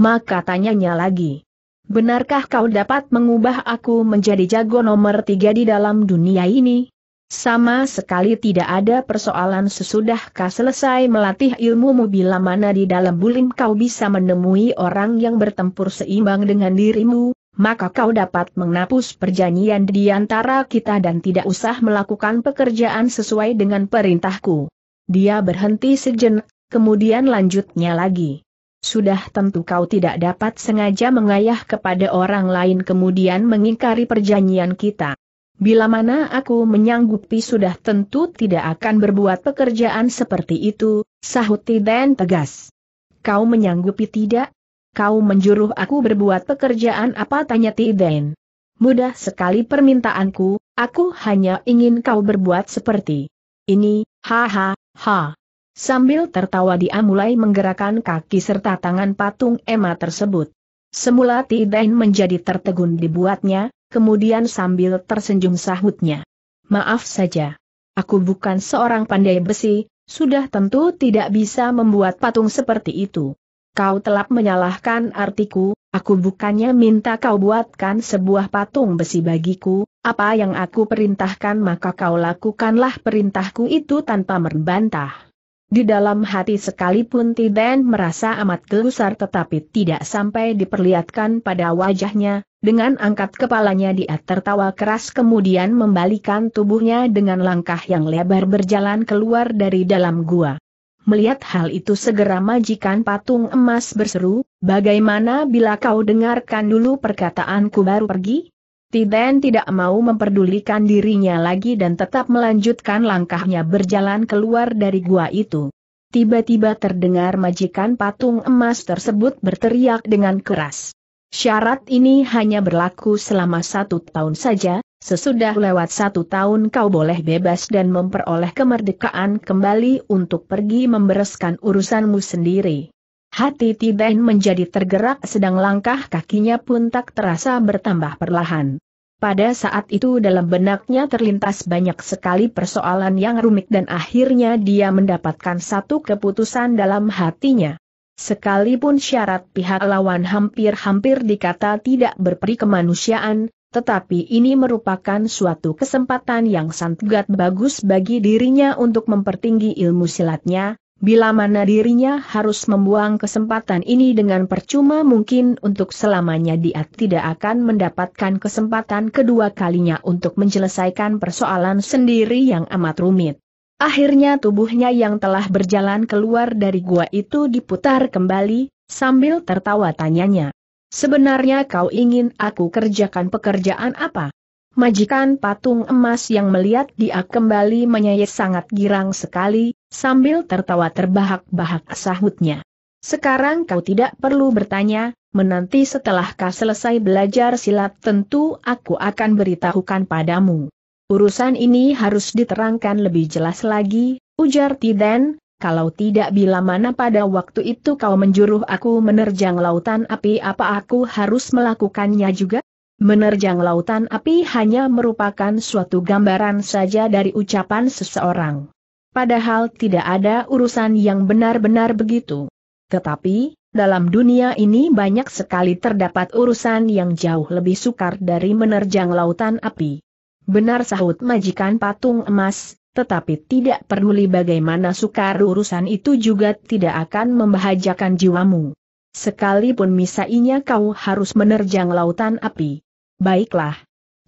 Maka tanyanya lagi. Benarkah kau dapat mengubah aku menjadi jago nomor tiga di dalam dunia ini? Sama sekali tidak ada persoalan sesudahkah selesai melatih ilmumu bila mana di dalam bulim kau bisa menemui orang yang bertempur seimbang dengan dirimu, maka kau dapat menghapus perjanjian di antara kita dan tidak usah melakukan pekerjaan sesuai dengan perintahku. Dia berhenti sejenak, kemudian lanjutnya lagi. Sudah tentu kau tidak dapat sengaja mengayah kepada orang lain kemudian mengingkari perjanjian kita. Bila mana aku menyanggupi sudah tentu tidak akan berbuat pekerjaan seperti itu, sahut Tiden tegas. Kau menyanggupi tidak? Kau menjuruh aku berbuat pekerjaan apa tanya Tiden. Mudah sekali permintaanku, aku hanya ingin kau berbuat seperti ini, ha ha, ha. Sambil tertawa dia mulai menggerakkan kaki serta tangan patung Emma tersebut. Semula Tidain menjadi tertegun dibuatnya, kemudian sambil tersenyum sahutnya. Maaf saja. Aku bukan seorang pandai besi, sudah tentu tidak bisa membuat patung seperti itu. Kau telah menyalahkan artiku, aku bukannya minta kau buatkan sebuah patung besi bagiku, apa yang aku perintahkan maka kau lakukanlah perintahku itu tanpa membantah. Di dalam hati sekalipun Tiden merasa amat gelusar tetapi tidak sampai diperlihatkan pada wajahnya, dengan angkat kepalanya dia tertawa keras kemudian membalikan tubuhnya dengan langkah yang lebar berjalan keluar dari dalam gua. Melihat hal itu segera majikan patung emas berseru, bagaimana bila kau dengarkan dulu perkataanku baru pergi? Tiden tidak mau memperdulikan dirinya lagi dan tetap melanjutkan langkahnya berjalan keluar dari gua itu. Tiba-tiba terdengar majikan patung emas tersebut berteriak dengan keras. Syarat ini hanya berlaku selama satu tahun saja, sesudah lewat satu tahun kau boleh bebas dan memperoleh kemerdekaan kembali untuk pergi membereskan urusanmu sendiri. Hati Tiben menjadi tergerak sedang langkah kakinya pun tak terasa bertambah perlahan. Pada saat itu dalam benaknya terlintas banyak sekali persoalan yang rumit dan akhirnya dia mendapatkan satu keputusan dalam hatinya. Sekalipun syarat pihak lawan hampir-hampir dikata tidak berperi kemanusiaan, tetapi ini merupakan suatu kesempatan yang sangat bagus bagi dirinya untuk mempertinggi ilmu silatnya, Bila mana dirinya harus membuang kesempatan ini dengan percuma mungkin untuk selamanya dia tidak akan mendapatkan kesempatan kedua kalinya untuk menyelesaikan persoalan sendiri yang amat rumit. Akhirnya tubuhnya yang telah berjalan keluar dari gua itu diputar kembali, sambil tertawa tanyanya. Sebenarnya kau ingin aku kerjakan pekerjaan apa? Majikan patung emas yang melihat dia kembali menyayat sangat girang sekali, sambil tertawa terbahak-bahak sahutnya. Sekarang kau tidak perlu bertanya, menanti setelah kau selesai belajar silat tentu aku akan beritahukan padamu. Urusan ini harus diterangkan lebih jelas lagi, ujar Tiden, kalau tidak bila mana pada waktu itu kau menjuruh aku menerjang lautan api apa aku harus melakukannya juga? Menerjang lautan api hanya merupakan suatu gambaran saja dari ucapan seseorang. Padahal tidak ada urusan yang benar-benar begitu. Tetapi, dalam dunia ini banyak sekali terdapat urusan yang jauh lebih sukar dari menerjang lautan api. Benar sahut majikan patung emas, tetapi tidak peduli bagaimana sukar urusan itu juga tidak akan membahajakan jiwamu. Sekalipun misainya kau harus menerjang lautan api. Baiklah.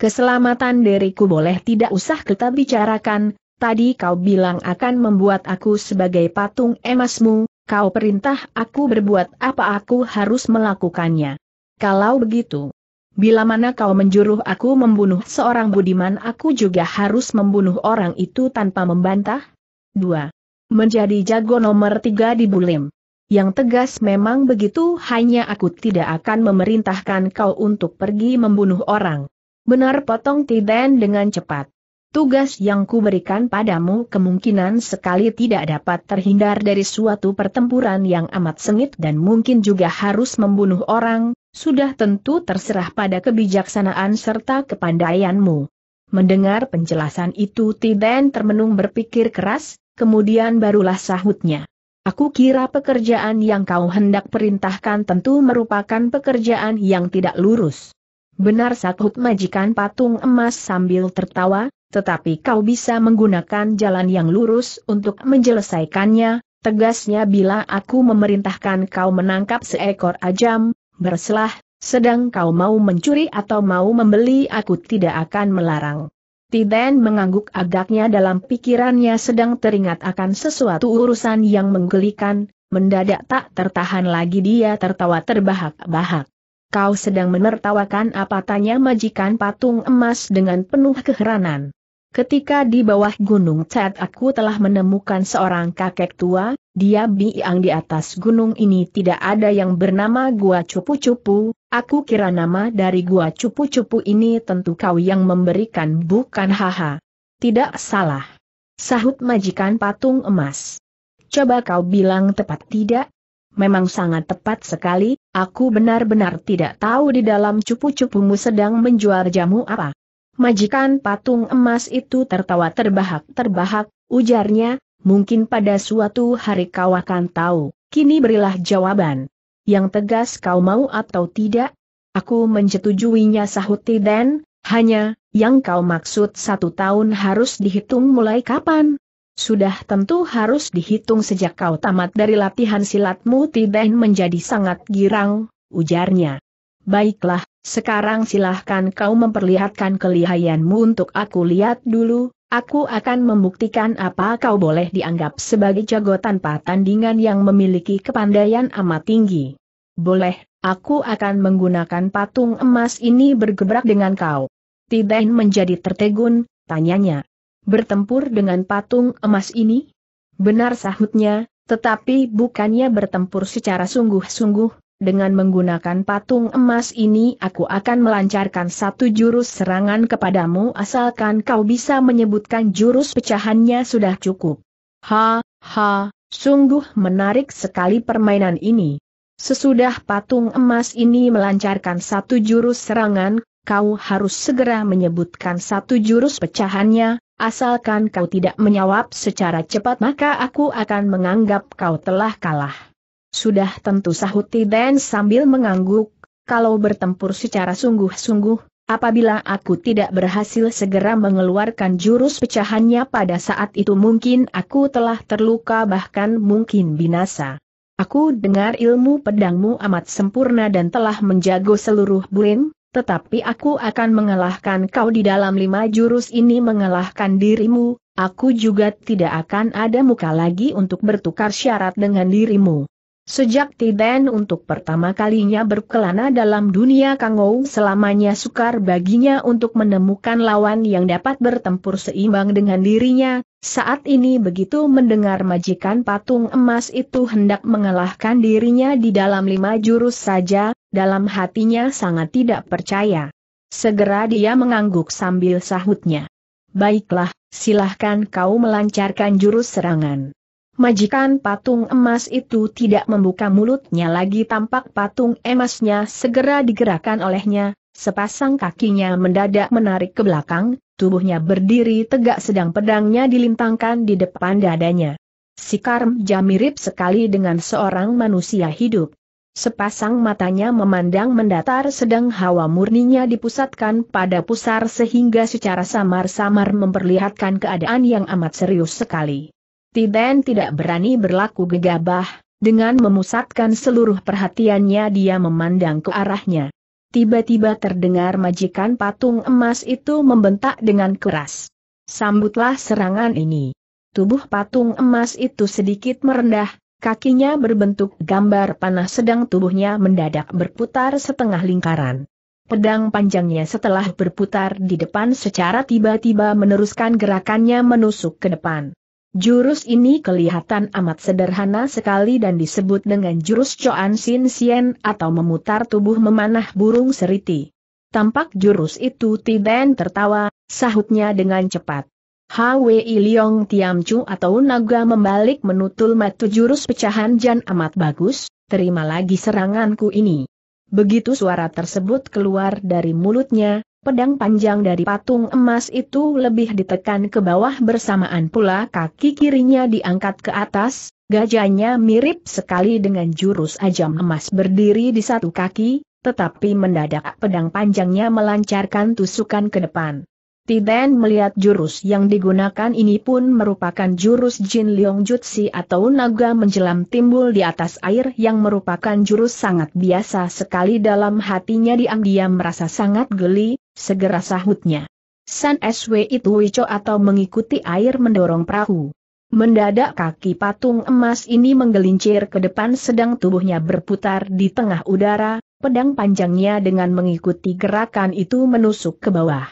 Keselamatan diriku boleh tidak usah kita bicarakan, tadi kau bilang akan membuat aku sebagai patung emasmu, kau perintah aku berbuat apa aku harus melakukannya. Kalau begitu, bila mana kau menjuruh aku membunuh seorang budiman aku juga harus membunuh orang itu tanpa membantah? 2. Menjadi jago nomor 3 di Bulim. Yang tegas memang begitu hanya aku tidak akan memerintahkan kau untuk pergi membunuh orang. Benar potong Tiden dengan cepat. Tugas yang kuberikan padamu kemungkinan sekali tidak dapat terhindar dari suatu pertempuran yang amat sengit dan mungkin juga harus membunuh orang, sudah tentu terserah pada kebijaksanaan serta kepandaianmu. Mendengar penjelasan itu Tiden termenung berpikir keras, kemudian barulah sahutnya. Aku kira pekerjaan yang kau hendak perintahkan tentu merupakan pekerjaan yang tidak lurus. Benar sakut majikan patung emas sambil tertawa, tetapi kau bisa menggunakan jalan yang lurus untuk menyelesaikannya, tegasnya bila aku memerintahkan kau menangkap seekor ajam, berselah, sedang kau mau mencuri atau mau membeli aku tidak akan melarang. Tiden mengangguk agaknya dalam pikirannya sedang teringat akan sesuatu urusan yang menggelikan, mendadak tak tertahan lagi dia tertawa terbahak-bahak. Kau sedang menertawakan apa tanya majikan patung emas dengan penuh keheranan. Ketika di bawah gunung Cat aku telah menemukan seorang kakek tua, dia biang di atas gunung ini tidak ada yang bernama Gua Cupu-Cupu, aku kira nama dari Gua Cupu-Cupu ini tentu kau yang memberikan bukan haha. Tidak salah. Sahut majikan patung emas. Coba kau bilang tepat tidak? Memang sangat tepat sekali, aku benar-benar tidak tahu di dalam cupu-cupumu sedang menjual jamu apa. Majikan patung emas itu tertawa terbahak-terbahak, ujarnya, mungkin pada suatu hari kau akan tahu, kini berilah jawaban. Yang tegas kau mau atau tidak? Aku menyetujuinya sahut Dan. hanya, yang kau maksud satu tahun harus dihitung mulai kapan? Sudah tentu harus dihitung sejak kau tamat dari latihan silatmu Tiden menjadi sangat girang, ujarnya. Baiklah, sekarang silahkan kau memperlihatkan kelihayanmu untuk aku lihat dulu, aku akan membuktikan apa kau boleh dianggap sebagai jago tanpa tandingan yang memiliki kepandaian amat tinggi. Boleh, aku akan menggunakan patung emas ini bergebrak dengan kau. Tidain menjadi tertegun, tanyanya. Bertempur dengan patung emas ini? Benar sahutnya, tetapi bukannya bertempur secara sungguh-sungguh, dengan menggunakan patung emas ini aku akan melancarkan satu jurus serangan kepadamu asalkan kau bisa menyebutkan jurus pecahannya sudah cukup. Ha, ha, sungguh menarik sekali permainan ini. Sesudah patung emas ini melancarkan satu jurus serangan, kau harus segera menyebutkan satu jurus pecahannya, asalkan kau tidak menjawab secara cepat maka aku akan menganggap kau telah kalah. Sudah tentu sahut Tiden sambil mengangguk, kalau bertempur secara sungguh-sungguh, apabila aku tidak berhasil segera mengeluarkan jurus pecahannya pada saat itu mungkin aku telah terluka bahkan mungkin binasa. Aku dengar ilmu pedangmu amat sempurna dan telah menjago seluruh bulim, tetapi aku akan mengalahkan kau di dalam lima jurus ini mengalahkan dirimu, aku juga tidak akan ada muka lagi untuk bertukar syarat dengan dirimu. Sejak Tiden untuk pertama kalinya berkelana dalam dunia Kangou selamanya sukar baginya untuk menemukan lawan yang dapat bertempur seimbang dengan dirinya, saat ini begitu mendengar majikan patung emas itu hendak mengalahkan dirinya di dalam lima jurus saja, dalam hatinya sangat tidak percaya. Segera dia mengangguk sambil sahutnya. Baiklah, silahkan kau melancarkan jurus serangan majikan patung emas itu tidak membuka mulutnya lagi tampak patung emasnya segera digerakkan olehnya, sepasang kakinya mendadak menarik ke belakang, tubuhnya berdiri tegak sedang pedangnya dilintangkan di depan dadanya. Si Karmja mirip sekali dengan seorang manusia hidup. Sepasang matanya memandang mendatar sedang hawa murninya dipusatkan pada pusar sehingga secara samar-samar memperlihatkan keadaan yang amat serius sekali. Tiben tidak berani berlaku gegabah, dengan memusatkan seluruh perhatiannya dia memandang ke arahnya. Tiba-tiba terdengar majikan patung emas itu membentak dengan keras. Sambutlah serangan ini. Tubuh patung emas itu sedikit merendah, kakinya berbentuk gambar panah sedang tubuhnya mendadak berputar setengah lingkaran. Pedang panjangnya setelah berputar di depan secara tiba-tiba meneruskan gerakannya menusuk ke depan. Jurus ini kelihatan amat sederhana sekali dan disebut dengan jurus Choan Sin Sien atau memutar tubuh memanah burung seriti. Tampak jurus itu Tiben tertawa, sahutnya dengan cepat. Hwi Liong Tiam Chu atau naga membalik menutul matu jurus pecahan Jan amat bagus, terima lagi seranganku ini. Begitu suara tersebut keluar dari mulutnya, Pedang panjang dari patung emas itu lebih ditekan ke bawah bersamaan pula kaki kirinya diangkat ke atas, gajahnya mirip sekali dengan jurus ajam emas berdiri di satu kaki, tetapi mendadak pedang panjangnya melancarkan tusukan ke depan. Tiden melihat jurus yang digunakan ini pun merupakan jurus Jin Leong Jutsi atau naga menjelam timbul di atas air yang merupakan jurus sangat biasa sekali dalam hatinya diam-diam merasa sangat geli, Segera sahutnya. San SW itu wico atau mengikuti air mendorong perahu. Mendadak kaki patung emas ini menggelincir ke depan sedang tubuhnya berputar di tengah udara, pedang panjangnya dengan mengikuti gerakan itu menusuk ke bawah.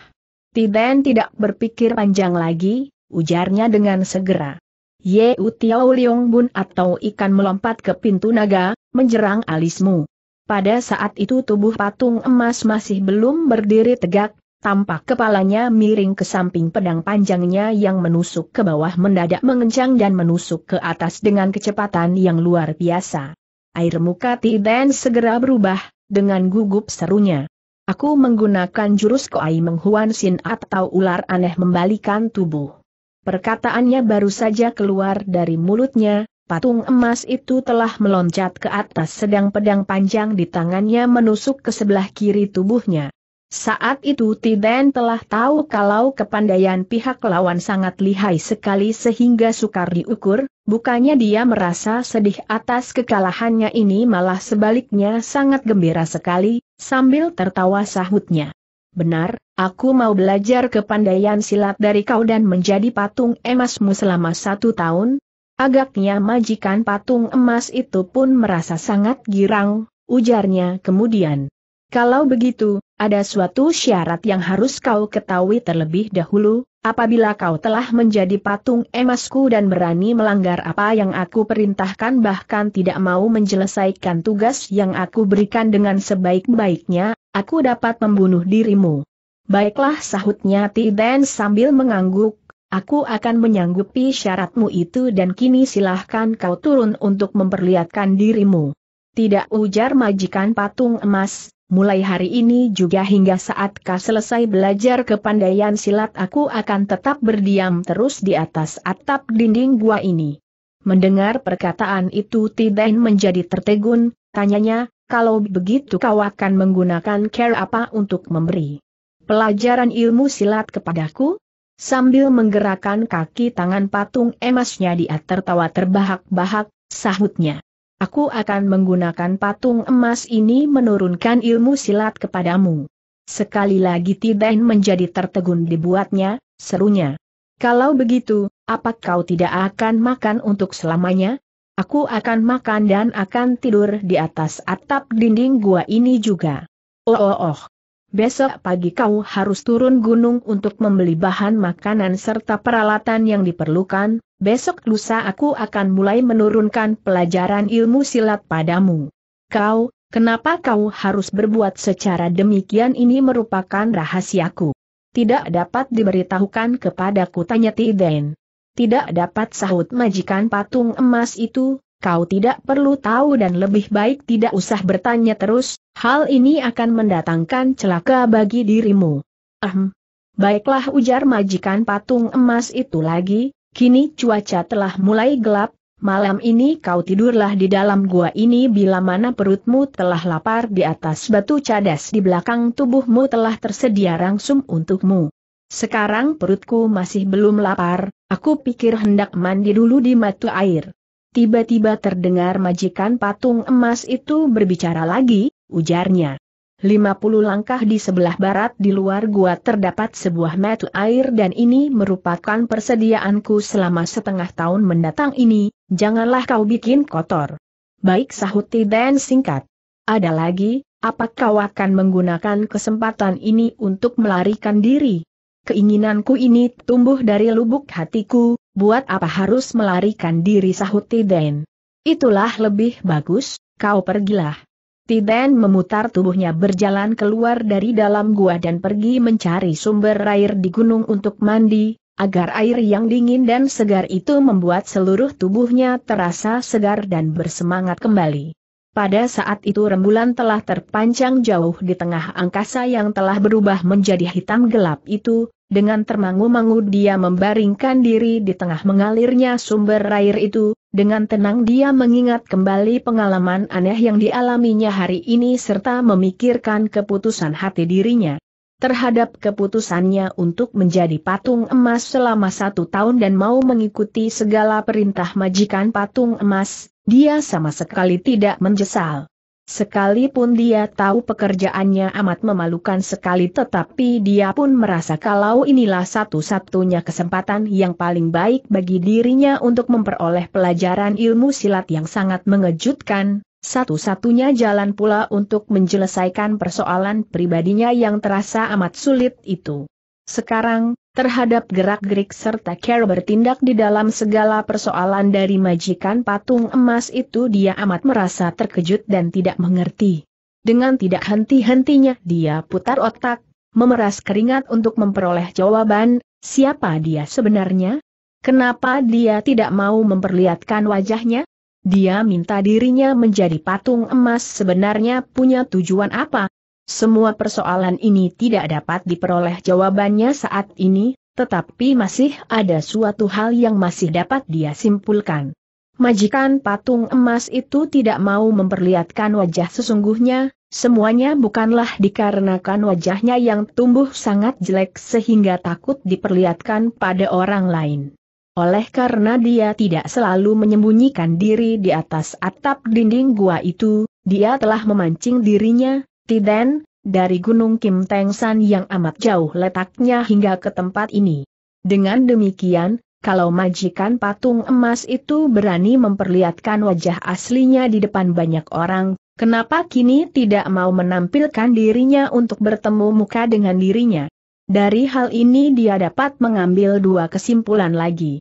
Tiden tidak berpikir panjang lagi, ujarnya dengan segera. Yeu Utiao Liong Bun atau ikan melompat ke pintu naga, menjerang alismu. Pada saat itu tubuh patung emas masih belum berdiri tegak, tampak kepalanya miring ke samping pedang panjangnya yang menusuk ke bawah mendadak mengencang dan menusuk ke atas dengan kecepatan yang luar biasa. Air muka Tiden segera berubah, dengan gugup serunya. Aku menggunakan jurus koai menghuan sin atau ular aneh membalikan tubuh. Perkataannya baru saja keluar dari mulutnya, Patung emas itu telah meloncat ke atas sedang pedang panjang di tangannya menusuk ke sebelah kiri tubuhnya. Saat itu Tiden telah tahu kalau kepandaian pihak lawan sangat lihai sekali sehingga sukar diukur, bukannya dia merasa sedih atas kekalahannya ini malah sebaliknya sangat gembira sekali, sambil tertawa sahutnya. Benar, aku mau belajar kepandaian silat dari kau dan menjadi patung emasmu selama satu tahun, Agaknya majikan patung emas itu pun merasa sangat girang, ujarnya kemudian. Kalau begitu, ada suatu syarat yang harus kau ketahui terlebih dahulu, apabila kau telah menjadi patung emasku dan berani melanggar apa yang aku perintahkan bahkan tidak mau menyelesaikan tugas yang aku berikan dengan sebaik-baiknya, aku dapat membunuh dirimu. Baiklah sahutnya Tiden sambil mengangguk, Aku akan menyanggupi syaratmu itu dan kini silahkan kau turun untuk memperlihatkan dirimu. Tidak ujar majikan patung emas, mulai hari ini juga hingga saat kau selesai belajar kepandaian silat aku akan tetap berdiam terus di atas atap dinding gua ini. Mendengar perkataan itu Tidain menjadi tertegun, tanyanya, kalau begitu kau akan menggunakan care apa untuk memberi pelajaran ilmu silat kepadaku? Sambil menggerakkan kaki tangan patung emasnya dia tertawa terbahak-bahak, sahutnya. Aku akan menggunakan patung emas ini menurunkan ilmu silat kepadamu. Sekali lagi Tiben menjadi tertegun dibuatnya, serunya. Kalau begitu, apa kau tidak akan makan untuk selamanya? Aku akan makan dan akan tidur di atas atap dinding gua ini juga. Oh oh oh. Besok pagi kau harus turun gunung untuk membeli bahan makanan serta peralatan yang diperlukan, besok lusa aku akan mulai menurunkan pelajaran ilmu silat padamu. Kau, kenapa kau harus berbuat secara demikian ini merupakan rahasiaku. Tidak dapat diberitahukan kepadaku tanya Tiden. Tidak dapat sahut majikan patung emas itu, kau tidak perlu tahu dan lebih baik tidak usah bertanya terus, Hal ini akan mendatangkan celaka bagi dirimu. Ahem. Baiklah ujar majikan patung emas itu lagi, kini cuaca telah mulai gelap, malam ini kau tidurlah di dalam gua ini bila mana perutmu telah lapar di atas batu cadas di belakang tubuhmu telah tersedia rangsum untukmu. Sekarang perutku masih belum lapar, aku pikir hendak mandi dulu di mata air. Tiba-tiba terdengar majikan patung emas itu berbicara lagi, ujarnya. 50 langkah di sebelah barat di luar gua terdapat sebuah metu air dan ini merupakan persediaanku selama setengah tahun mendatang ini, janganlah kau bikin kotor. Baik sahuti dan singkat. Ada lagi, Apakah kau akan menggunakan kesempatan ini untuk melarikan diri? Keinginanku ini tumbuh dari lubuk hatiku, buat apa harus melarikan diri sahuti dan? Itulah lebih bagus, kau pergilah. Tiden memutar tubuhnya berjalan keluar dari dalam gua dan pergi mencari sumber air di gunung untuk mandi, agar air yang dingin dan segar itu membuat seluruh tubuhnya terasa segar dan bersemangat kembali. Pada saat itu rembulan telah terpanjang jauh di tengah angkasa yang telah berubah menjadi hitam gelap itu, dengan termangu-mangu dia membaringkan diri di tengah mengalirnya sumber air itu, dengan tenang dia mengingat kembali pengalaman aneh yang dialaminya hari ini serta memikirkan keputusan hati dirinya. Terhadap keputusannya untuk menjadi patung emas selama satu tahun dan mau mengikuti segala perintah majikan patung emas, dia sama sekali tidak menyesal. Sekalipun dia tahu pekerjaannya amat memalukan sekali tetapi dia pun merasa kalau inilah satu-satunya kesempatan yang paling baik bagi dirinya untuk memperoleh pelajaran ilmu silat yang sangat mengejutkan, satu-satunya jalan pula untuk menyelesaikan persoalan pribadinya yang terasa amat sulit itu. Sekarang, terhadap gerak-gerik serta cara bertindak di dalam segala persoalan dari majikan patung emas itu dia amat merasa terkejut dan tidak mengerti. Dengan tidak henti-hentinya dia putar otak, memeras keringat untuk memperoleh jawaban, siapa dia sebenarnya? Kenapa dia tidak mau memperlihatkan wajahnya? Dia minta dirinya menjadi patung emas sebenarnya punya tujuan apa? Semua persoalan ini tidak dapat diperoleh jawabannya saat ini, tetapi masih ada suatu hal yang masih dapat dia simpulkan. Majikan patung emas itu tidak mau memperlihatkan wajah sesungguhnya, semuanya bukanlah dikarenakan wajahnya yang tumbuh sangat jelek sehingga takut diperlihatkan pada orang lain. Oleh karena dia tidak selalu menyembunyikan diri di atas atap dinding gua itu, dia telah memancing dirinya, Tiden, dari Gunung Kim Teng San yang amat jauh letaknya hingga ke tempat ini. Dengan demikian, kalau majikan patung emas itu berani memperlihatkan wajah aslinya di depan banyak orang, kenapa kini tidak mau menampilkan dirinya untuk bertemu muka dengan dirinya? Dari hal ini dia dapat mengambil dua kesimpulan lagi.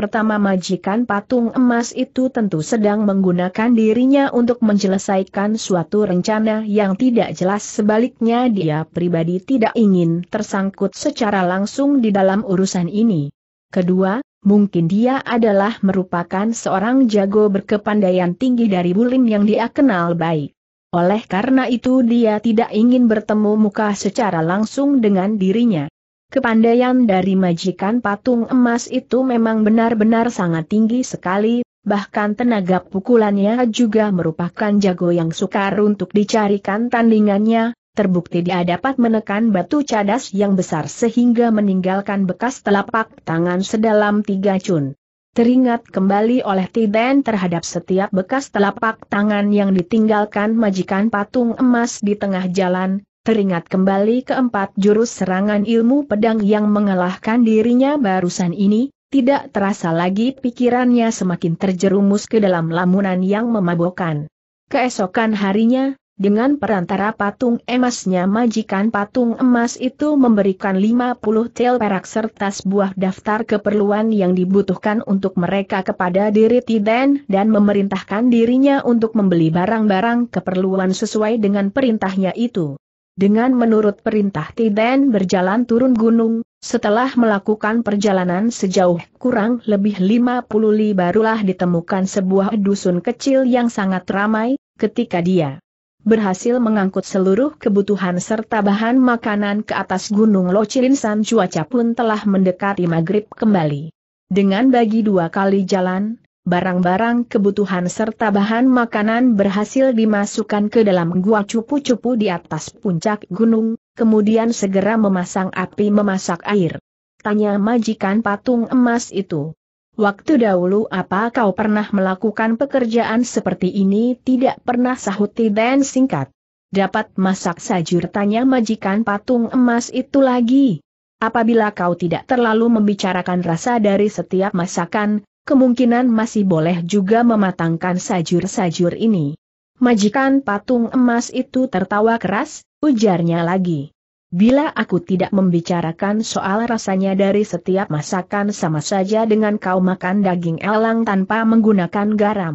Pertama majikan patung emas itu tentu sedang menggunakan dirinya untuk menyelesaikan suatu rencana yang tidak jelas sebaliknya dia pribadi tidak ingin tersangkut secara langsung di dalam urusan ini. Kedua, mungkin dia adalah merupakan seorang jago berkepandaian tinggi dari Bulim yang dia kenal baik. Oleh karena itu dia tidak ingin bertemu muka secara langsung dengan dirinya. Kepandaian dari majikan patung emas itu memang benar-benar sangat tinggi sekali, bahkan tenaga pukulannya juga merupakan jago yang sukar untuk dicarikan tandingannya, terbukti dia dapat menekan batu cadas yang besar sehingga meninggalkan bekas telapak tangan sedalam tiga cun. Teringat kembali oleh Tiden terhadap setiap bekas telapak tangan yang ditinggalkan majikan patung emas di tengah jalan, teringat kembali keempat jurus serangan ilmu pedang yang mengalahkan dirinya barusan ini, tidak terasa lagi pikirannya semakin terjerumus ke dalam lamunan yang memabokkan. Keesokan harinya, dengan perantara patung emasnya majikan patung emas itu memberikan 50 tel perak serta sebuah daftar keperluan yang dibutuhkan untuk mereka kepada diri Tiden dan memerintahkan dirinya untuk membeli barang-barang keperluan sesuai dengan perintahnya itu dengan menurut perintah Tiden berjalan turun gunung, setelah melakukan perjalanan sejauh kurang lebih 50 li barulah ditemukan sebuah dusun kecil yang sangat ramai, ketika dia berhasil mengangkut seluruh kebutuhan serta bahan makanan ke atas Gunung Locilinsan cuaca pun telah mendekati maghrib kembali. Dengan bagi dua kali jalan, barang-barang kebutuhan serta bahan makanan berhasil dimasukkan ke dalam gua cupu-cupu di atas puncak gunung, kemudian segera memasang api memasak air. Tanya majikan patung emas itu. Waktu dahulu apa kau pernah melakukan pekerjaan seperti ini tidak pernah sahut dan singkat. Dapat masak sajur tanya majikan patung emas itu lagi. Apabila kau tidak terlalu membicarakan rasa dari setiap masakan, kemungkinan masih boleh juga mematangkan sajur-sajur ini. Majikan patung emas itu tertawa keras, ujarnya lagi. Bila aku tidak membicarakan soal rasanya dari setiap masakan sama saja dengan kau makan daging elang tanpa menggunakan garam.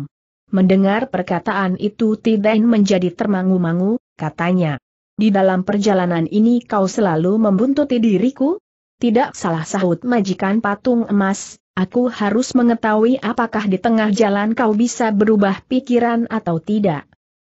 Mendengar perkataan itu Tiden menjadi termangu-mangu, katanya. Di dalam perjalanan ini kau selalu membuntuti diriku? Tidak salah sahut majikan patung emas, Aku harus mengetahui apakah di tengah jalan kau bisa berubah pikiran atau tidak.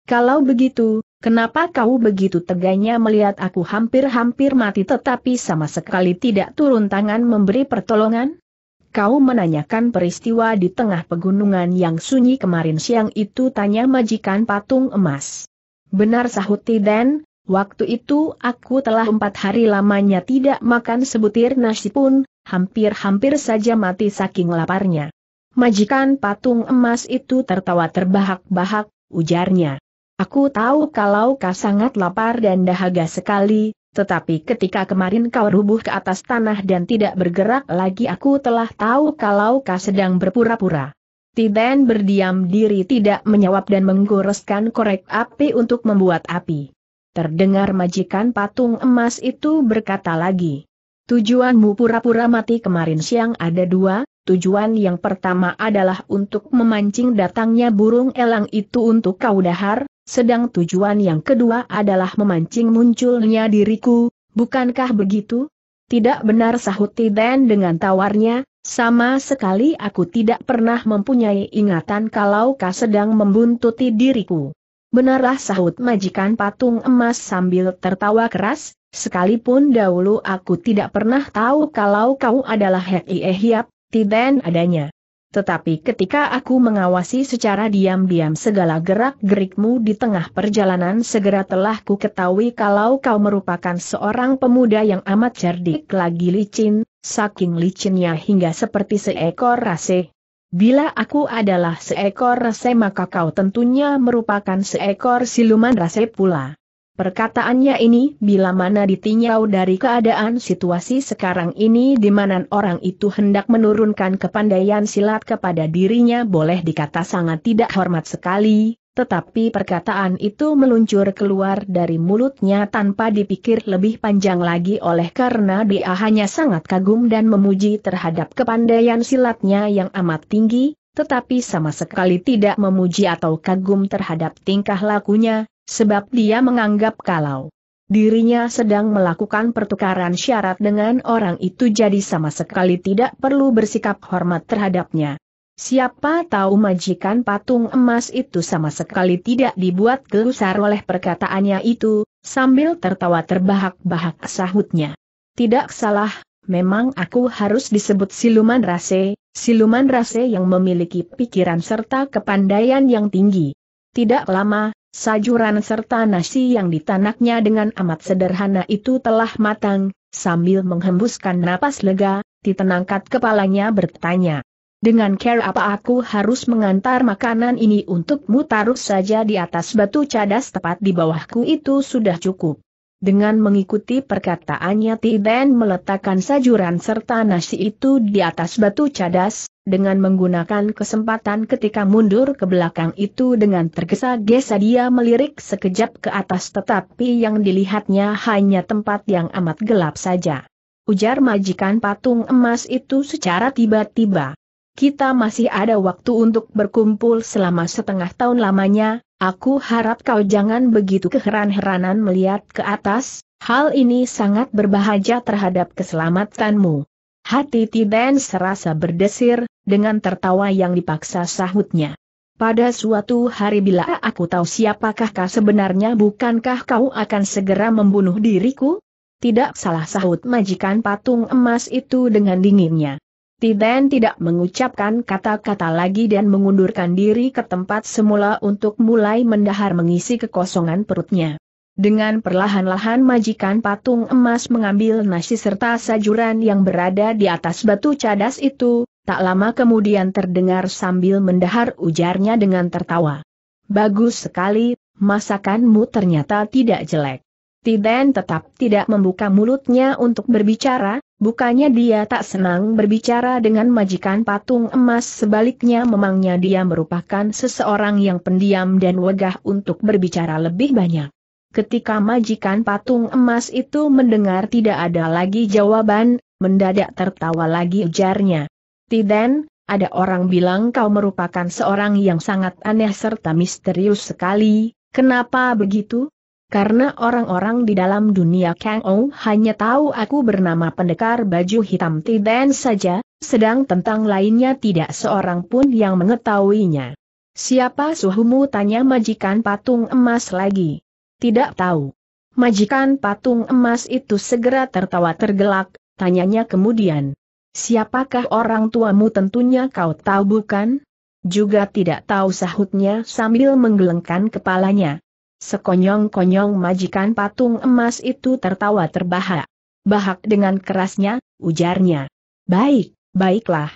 Kalau begitu, kenapa kau begitu teganya melihat aku hampir-hampir mati tetapi sama sekali tidak turun tangan memberi pertolongan? Kau menanyakan peristiwa di tengah pegunungan yang sunyi kemarin siang itu tanya majikan patung emas. Benar sahut Tiden, Waktu itu aku telah empat hari lamanya tidak makan sebutir nasi pun, hampir-hampir saja mati saking laparnya. Majikan patung emas itu tertawa terbahak-bahak, ujarnya. Aku tahu kalau kau sangat lapar dan dahaga sekali, tetapi ketika kemarin kau rubuh ke atas tanah dan tidak bergerak lagi aku telah tahu kalau kau sedang berpura-pura. Tiden berdiam diri tidak menjawab dan menggoreskan korek api untuk membuat api. Terdengar majikan patung emas itu berkata lagi. Tujuanmu pura-pura mati kemarin siang ada dua, tujuan yang pertama adalah untuk memancing datangnya burung elang itu untuk kau dahar, sedang tujuan yang kedua adalah memancing munculnya diriku, bukankah begitu? Tidak benar sahut Tiden dengan tawarnya, sama sekali aku tidak pernah mempunyai ingatan kalau kau sedang membuntuti diriku. Benarlah sahut majikan patung emas sambil tertawa keras, sekalipun dahulu aku tidak pernah tahu kalau kau adalah Hek Ieh Tiden adanya. Tetapi ketika aku mengawasi secara diam-diam segala gerak-gerikmu di tengah perjalanan segera telah ku ketahui kalau kau merupakan seorang pemuda yang amat cerdik lagi licin, saking licinnya hingga seperti seekor rase, Bila aku adalah seekor rase maka kau tentunya merupakan seekor siluman rase pula. Perkataannya ini bila mana ditinjau dari keadaan situasi sekarang ini di mana orang itu hendak menurunkan kepandaian silat kepada dirinya boleh dikata sangat tidak hormat sekali, tetapi perkataan itu meluncur keluar dari mulutnya tanpa dipikir lebih panjang lagi oleh karena dia hanya sangat kagum dan memuji terhadap kepandaian silatnya yang amat tinggi, tetapi sama sekali tidak memuji atau kagum terhadap tingkah lakunya, sebab dia menganggap kalau dirinya sedang melakukan pertukaran syarat dengan orang itu jadi sama sekali tidak perlu bersikap hormat terhadapnya. Siapa tahu majikan patung emas itu sama sekali tidak dibuat gelusar oleh perkataannya itu, sambil tertawa terbahak-bahak sahutnya. Tidak salah, memang aku harus disebut siluman rase, siluman rase yang memiliki pikiran serta kepandaian yang tinggi. Tidak lama, sajuran serta nasi yang ditanaknya dengan amat sederhana itu telah matang, sambil menghembuskan napas lega, ditenangkat kepalanya bertanya. Dengan care apa aku harus mengantar makanan ini untukmu taruh saja di atas batu cadas tepat di bawahku itu sudah cukup. Dengan mengikuti perkataannya Tiden meletakkan sajuran serta nasi itu di atas batu cadas, dengan menggunakan kesempatan ketika mundur ke belakang itu dengan tergesa-gesa dia melirik sekejap ke atas tetapi yang dilihatnya hanya tempat yang amat gelap saja. Ujar majikan patung emas itu secara tiba-tiba kita masih ada waktu untuk berkumpul selama setengah tahun lamanya, aku harap kau jangan begitu keheran-heranan melihat ke atas, hal ini sangat berbahaya terhadap keselamatanmu. Hati Tiden serasa berdesir, dengan tertawa yang dipaksa sahutnya. Pada suatu hari bila aku tahu siapakah kau sebenarnya bukankah kau akan segera membunuh diriku? Tidak salah sahut majikan patung emas itu dengan dinginnya. Tiden tidak mengucapkan kata-kata lagi dan mengundurkan diri ke tempat semula untuk mulai mendahar mengisi kekosongan perutnya. Dengan perlahan-lahan majikan patung emas mengambil nasi serta sajuran yang berada di atas batu cadas itu, tak lama kemudian terdengar sambil mendahar ujarnya dengan tertawa. Bagus sekali, masakanmu ternyata tidak jelek. Tiden tetap tidak membuka mulutnya untuk berbicara, bukannya dia tak senang berbicara dengan majikan patung emas sebaliknya memangnya dia merupakan seseorang yang pendiam dan wegah untuk berbicara lebih banyak. Ketika majikan patung emas itu mendengar tidak ada lagi jawaban, mendadak tertawa lagi ujarnya. Tiden, ada orang bilang kau merupakan seorang yang sangat aneh serta misterius sekali, kenapa begitu? Karena orang-orang di dalam dunia Kang Ou hanya tahu aku bernama pendekar baju hitam Tiden saja, sedang tentang lainnya tidak seorang pun yang mengetahuinya. Siapa suhumu tanya majikan patung emas lagi? Tidak tahu. Majikan patung emas itu segera tertawa tergelak, tanyanya kemudian. Siapakah orang tuamu tentunya kau tahu bukan? Juga tidak tahu sahutnya sambil menggelengkan kepalanya. Sekonyong-konyong majikan patung emas itu tertawa terbahak. Bahak dengan kerasnya, ujarnya. Baik, baiklah.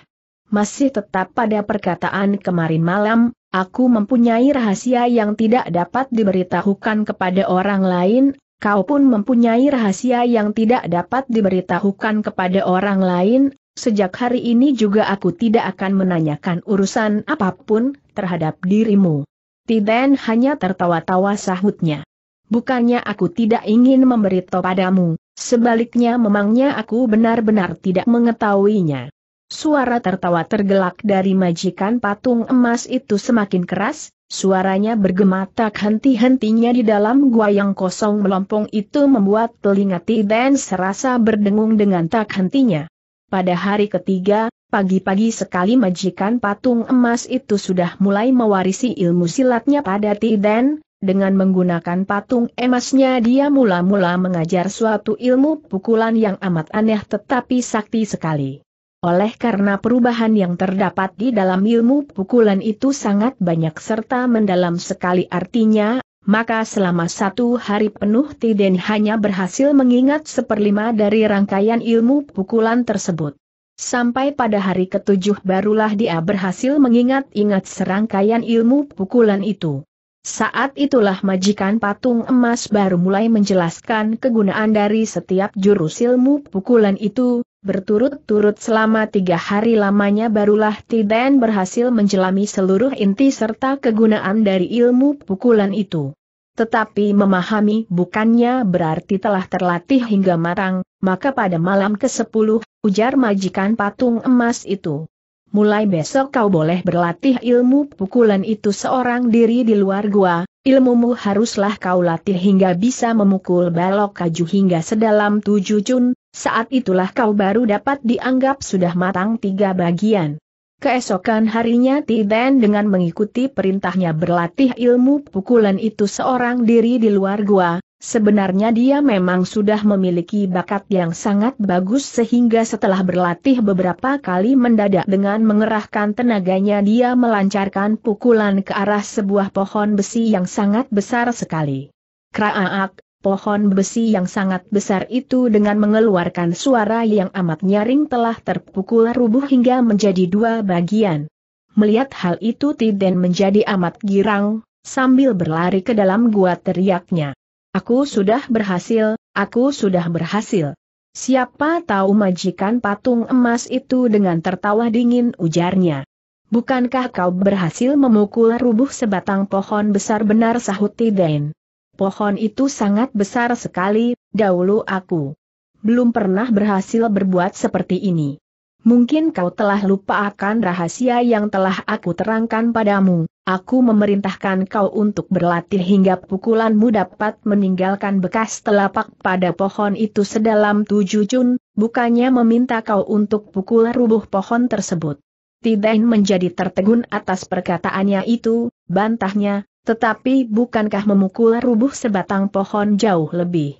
Masih tetap pada perkataan kemarin malam, aku mempunyai rahasia yang tidak dapat diberitahukan kepada orang lain, kau pun mempunyai rahasia yang tidak dapat diberitahukan kepada orang lain, sejak hari ini juga aku tidak akan menanyakan urusan apapun terhadap dirimu. Tiden hanya tertawa-tawa sahutnya. Bukannya aku tidak ingin memberitahu padamu, sebaliknya memangnya aku benar-benar tidak mengetahuinya. Suara tertawa tergelak dari majikan patung emas itu semakin keras, suaranya bergema tak henti-hentinya di dalam gua yang kosong melompong itu membuat telinga Tiden serasa berdengung dengan tak hentinya. Pada hari ketiga, Pagi-pagi sekali majikan patung emas itu sudah mulai mewarisi ilmu silatnya pada Tiden, dengan menggunakan patung emasnya dia mula-mula mengajar suatu ilmu pukulan yang amat aneh tetapi sakti sekali. Oleh karena perubahan yang terdapat di dalam ilmu pukulan itu sangat banyak serta mendalam sekali artinya, maka selama satu hari penuh Tiden hanya berhasil mengingat seperlima dari rangkaian ilmu pukulan tersebut. Sampai pada hari ketujuh barulah dia berhasil mengingat-ingat serangkaian ilmu pukulan itu. Saat itulah majikan patung emas baru mulai menjelaskan kegunaan dari setiap jurus ilmu pukulan itu, berturut-turut selama tiga hari lamanya barulah Tiden berhasil menjelami seluruh inti serta kegunaan dari ilmu pukulan itu. Tetapi memahami bukannya berarti telah terlatih hingga matang, maka pada malam ke-10, ujar majikan patung emas itu. Mulai besok kau boleh berlatih ilmu pukulan itu seorang diri di luar gua, ilmumu haruslah kau latih hingga bisa memukul balok kaju hingga sedalam tujuh cun, saat itulah kau baru dapat dianggap sudah matang tiga bagian. Keesokan harinya Tiden dengan mengikuti perintahnya berlatih ilmu pukulan itu seorang diri di luar gua, sebenarnya dia memang sudah memiliki bakat yang sangat bagus sehingga setelah berlatih beberapa kali mendadak dengan mengerahkan tenaganya dia melancarkan pukulan ke arah sebuah pohon besi yang sangat besar sekali. Kraak pohon besi yang sangat besar itu dengan mengeluarkan suara yang amat nyaring telah terpukul rubuh hingga menjadi dua bagian. Melihat hal itu Tiden menjadi amat girang, sambil berlari ke dalam gua teriaknya. Aku sudah berhasil, aku sudah berhasil. Siapa tahu majikan patung emas itu dengan tertawa dingin ujarnya. Bukankah kau berhasil memukul rubuh sebatang pohon besar benar sahut Tiden? pohon itu sangat besar sekali, dahulu aku belum pernah berhasil berbuat seperti ini. Mungkin kau telah lupa akan rahasia yang telah aku terangkan padamu. Aku memerintahkan kau untuk berlatih hingga pukulanmu dapat meninggalkan bekas telapak pada pohon itu sedalam tujuh jun, bukannya meminta kau untuk pukul rubuh pohon tersebut. Tidak menjadi tertegun atas perkataannya itu, bantahnya, tetapi bukankah memukul rubuh sebatang pohon jauh lebih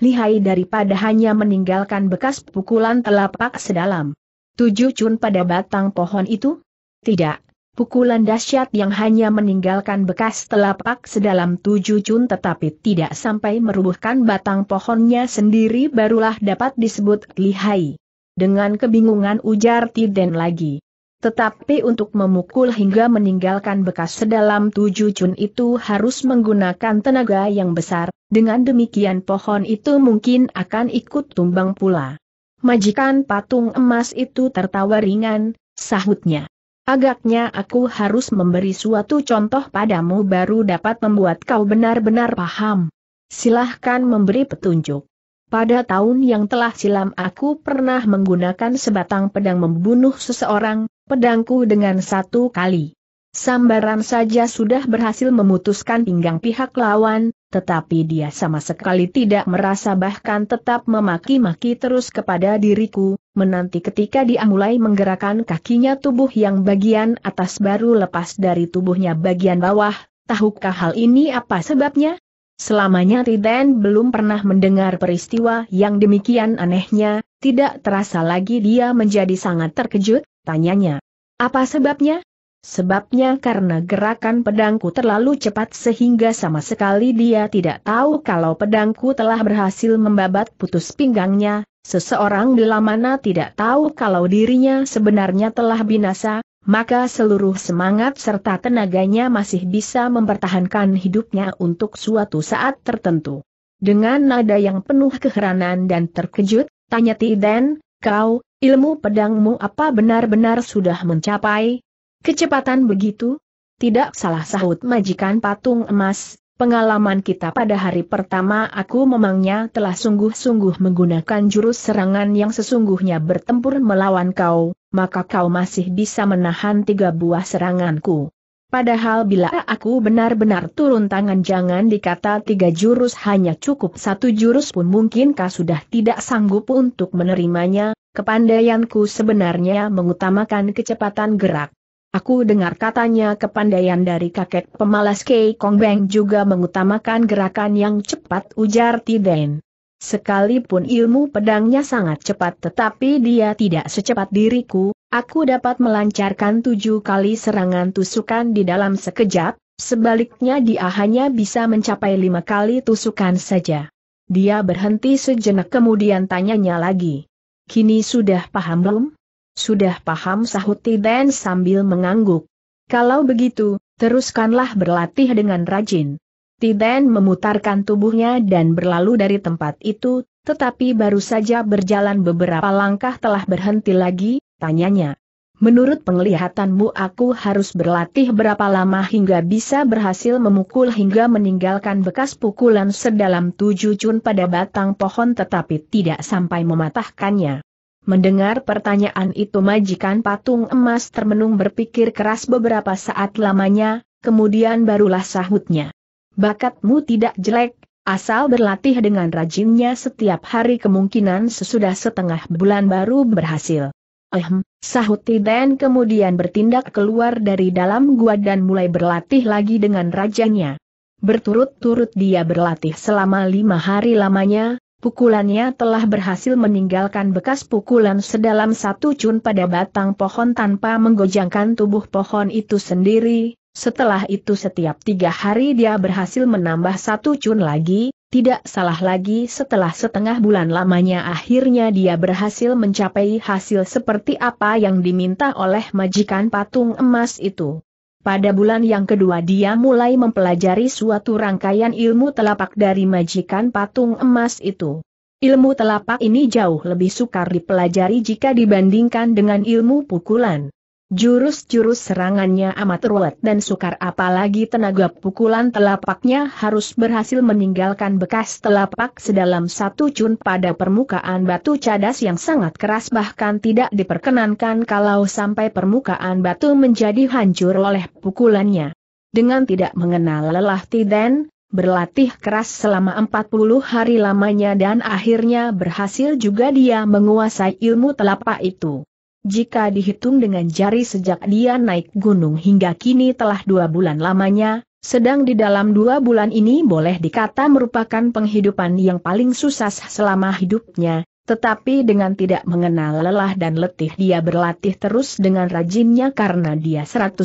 lihai daripada hanya meninggalkan bekas pukulan telapak sedalam? Tujuh cun pada batang pohon itu? Tidak, pukulan dahsyat yang hanya meninggalkan bekas telapak sedalam tujuh cun tetapi tidak sampai merubuhkan batang pohonnya sendiri barulah dapat disebut lihai. Dengan kebingungan ujar Tiden lagi. Tetapi untuk memukul hingga meninggalkan bekas sedalam tujuh cun itu harus menggunakan tenaga yang besar, dengan demikian pohon itu mungkin akan ikut tumbang pula. Majikan patung emas itu tertawa ringan, sahutnya. Agaknya aku harus memberi suatu contoh padamu baru dapat membuat kau benar-benar paham. Silahkan memberi petunjuk. Pada tahun yang telah silam aku pernah menggunakan sebatang pedang membunuh seseorang, pedangku dengan satu kali. Sambaran saja sudah berhasil memutuskan pinggang pihak lawan, tetapi dia sama sekali tidak merasa bahkan tetap memaki-maki terus kepada diriku, menanti ketika dia mulai menggerakkan kakinya tubuh yang bagian atas baru lepas dari tubuhnya bagian bawah, tahukah hal ini apa sebabnya? Selamanya Riden belum pernah mendengar peristiwa yang demikian anehnya, tidak terasa lagi dia menjadi sangat terkejut, Tanyanya. Apa sebabnya? Sebabnya karena gerakan pedangku terlalu cepat sehingga sama sekali dia tidak tahu kalau pedangku telah berhasil membabat putus pinggangnya, seseorang bila mana tidak tahu kalau dirinya sebenarnya telah binasa, maka seluruh semangat serta tenaganya masih bisa mempertahankan hidupnya untuk suatu saat tertentu. Dengan nada yang penuh keheranan dan terkejut, tanya Tiden, kau, Ilmu pedangmu apa benar-benar sudah mencapai? Kecepatan begitu? Tidak salah sahut majikan patung emas, pengalaman kita pada hari pertama aku memangnya telah sungguh-sungguh menggunakan jurus serangan yang sesungguhnya bertempur melawan kau, maka kau masih bisa menahan tiga buah seranganku. Padahal bila aku benar-benar turun tangan jangan dikata tiga jurus hanya cukup satu jurus pun mungkin kau sudah tidak sanggup untuk menerimanya, Kepandaianku sebenarnya mengutamakan kecepatan gerak. Aku dengar katanya kepandaian dari kakek pemalas Kei Kong Beng juga mengutamakan gerakan yang cepat ujar Tiden. Sekalipun ilmu pedangnya sangat cepat tetapi dia tidak secepat diriku, aku dapat melancarkan tujuh kali serangan tusukan di dalam sekejap, sebaliknya dia hanya bisa mencapai lima kali tusukan saja. Dia berhenti sejenak kemudian tanyanya lagi. Kini sudah paham belum? Sudah paham sahut Tiden sambil mengangguk. Kalau begitu, teruskanlah berlatih dengan rajin. Tiden memutarkan tubuhnya dan berlalu dari tempat itu, tetapi baru saja berjalan beberapa langkah telah berhenti lagi, tanyanya. Menurut penglihatanmu aku harus berlatih berapa lama hingga bisa berhasil memukul hingga meninggalkan bekas pukulan sedalam tujuh cun pada batang pohon tetapi tidak sampai mematahkannya. Mendengar pertanyaan itu majikan patung emas termenung berpikir keras beberapa saat lamanya, kemudian barulah sahutnya. Bakatmu tidak jelek, asal berlatih dengan rajinnya setiap hari kemungkinan sesudah setengah bulan baru berhasil. Ehm, sahut Tiden kemudian bertindak keluar dari dalam gua dan mulai berlatih lagi dengan rajanya. Berturut-turut dia berlatih selama lima hari lamanya, pukulannya telah berhasil meninggalkan bekas pukulan sedalam satu cun pada batang pohon tanpa menggojangkan tubuh pohon itu sendiri. Setelah itu setiap tiga hari dia berhasil menambah satu cun lagi, tidak salah lagi setelah setengah bulan lamanya akhirnya dia berhasil mencapai hasil seperti apa yang diminta oleh majikan patung emas itu. Pada bulan yang kedua dia mulai mempelajari suatu rangkaian ilmu telapak dari majikan patung emas itu. Ilmu telapak ini jauh lebih sukar dipelajari jika dibandingkan dengan ilmu pukulan. Jurus-jurus serangannya amat ruwet dan sukar apalagi tenaga pukulan telapaknya harus berhasil meninggalkan bekas telapak sedalam satu cun pada permukaan batu cadas yang sangat keras bahkan tidak diperkenankan kalau sampai permukaan batu menjadi hancur oleh pukulannya. Dengan tidak mengenal lelah Tiden, berlatih keras selama 40 hari lamanya dan akhirnya berhasil juga dia menguasai ilmu telapak itu. Jika dihitung dengan jari sejak dia naik gunung hingga kini telah dua bulan lamanya, sedang di dalam dua bulan ini boleh dikata merupakan penghidupan yang paling susah selama hidupnya, tetapi dengan tidak mengenal lelah dan letih dia berlatih terus dengan rajinnya karena dia 100%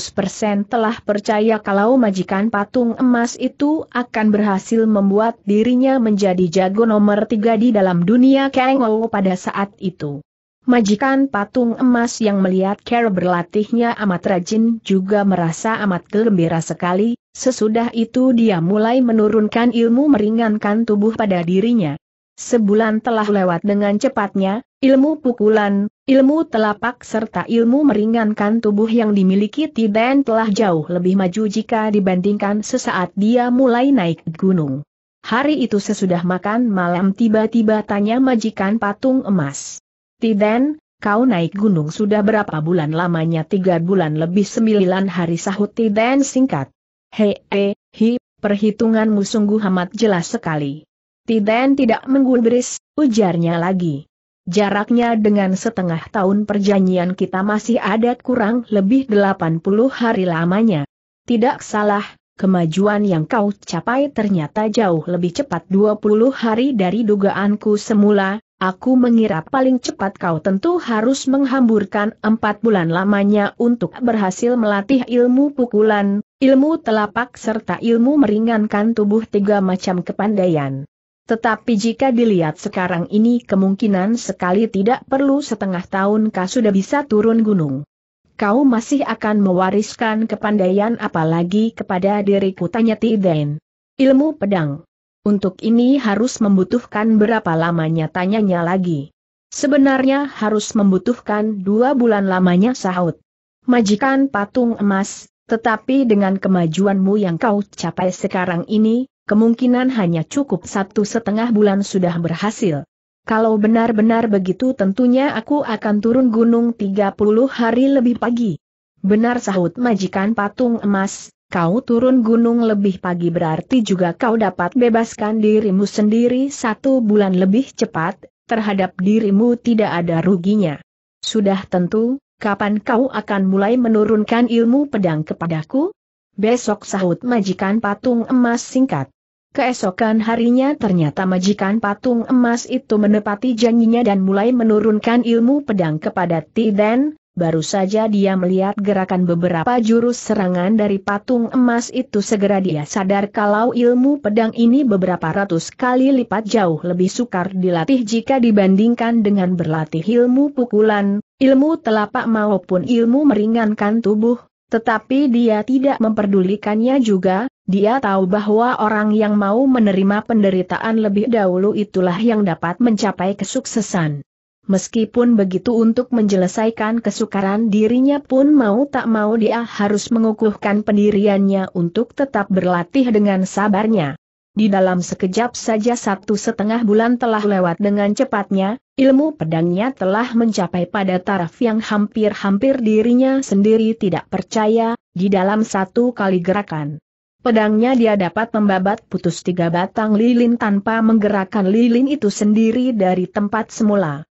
telah percaya kalau majikan patung emas itu akan berhasil membuat dirinya menjadi jago nomor tiga di dalam dunia Kang pada saat itu. Majikan patung emas yang melihat Ker berlatihnya amat rajin juga merasa amat gembira sekali, sesudah itu dia mulai menurunkan ilmu meringankan tubuh pada dirinya. Sebulan telah lewat dengan cepatnya, ilmu pukulan, ilmu telapak serta ilmu meringankan tubuh yang dimiliki Tiben telah jauh lebih maju jika dibandingkan sesaat dia mulai naik gunung. Hari itu sesudah makan malam tiba-tiba tanya majikan patung emas. Tiden, kau naik gunung sudah berapa bulan lamanya tiga bulan lebih sembilan hari sahut Tiden singkat. Hei, he, hi, perhitunganmu sungguh amat jelas sekali. Tiden tidak menggubris, ujarnya lagi. Jaraknya dengan setengah tahun perjanjian kita masih ada kurang lebih delapan puluh hari lamanya. Tidak salah, kemajuan yang kau capai ternyata jauh lebih cepat 20 hari dari dugaanku semula, Aku mengira paling cepat kau tentu harus menghamburkan empat bulan lamanya untuk berhasil melatih ilmu pukulan, ilmu telapak serta ilmu meringankan tubuh tiga macam kepandaian. Tetapi jika dilihat sekarang ini kemungkinan sekali tidak perlu setengah tahun kau sudah bisa turun gunung. Kau masih akan mewariskan kepandaian apalagi kepada diriku tanya Tiden. Ilmu pedang, untuk ini harus membutuhkan berapa lamanya tanyanya lagi. Sebenarnya harus membutuhkan dua bulan lamanya sahut. Majikan patung emas, tetapi dengan kemajuanmu yang kau capai sekarang ini, kemungkinan hanya cukup satu setengah bulan sudah berhasil. Kalau benar-benar begitu tentunya aku akan turun gunung 30 hari lebih pagi. Benar sahut majikan patung emas, kau turun gunung lebih pagi berarti juga kau dapat bebaskan dirimu sendiri satu bulan lebih cepat, terhadap dirimu tidak ada ruginya. Sudah tentu, kapan kau akan mulai menurunkan ilmu pedang kepadaku? Besok sahut majikan patung emas singkat. Keesokan harinya ternyata majikan patung emas itu menepati janjinya dan mulai menurunkan ilmu pedang kepada Tiden, baru saja dia melihat gerakan beberapa jurus serangan dari patung emas itu segera dia sadar kalau ilmu pedang ini beberapa ratus kali lipat jauh lebih sukar dilatih jika dibandingkan dengan berlatih ilmu pukulan, ilmu telapak maupun ilmu meringankan tubuh, tetapi dia tidak memperdulikannya juga, dia tahu bahwa orang yang mau menerima penderitaan lebih dahulu itulah yang dapat mencapai kesuksesan. Meskipun begitu untuk menjelaskan kesukaran dirinya pun mau tak mau dia harus mengukuhkan pendiriannya untuk tetap berlatih dengan sabarnya. Di dalam sekejap saja satu setengah bulan telah lewat dengan cepatnya, ilmu pedangnya telah mencapai pada taraf yang hampir-hampir dirinya sendiri tidak percaya, di dalam satu kali gerakan. Pedangnya dia dapat membabat putus tiga batang lilin tanpa menggerakkan lilin itu sendiri dari tempat semula.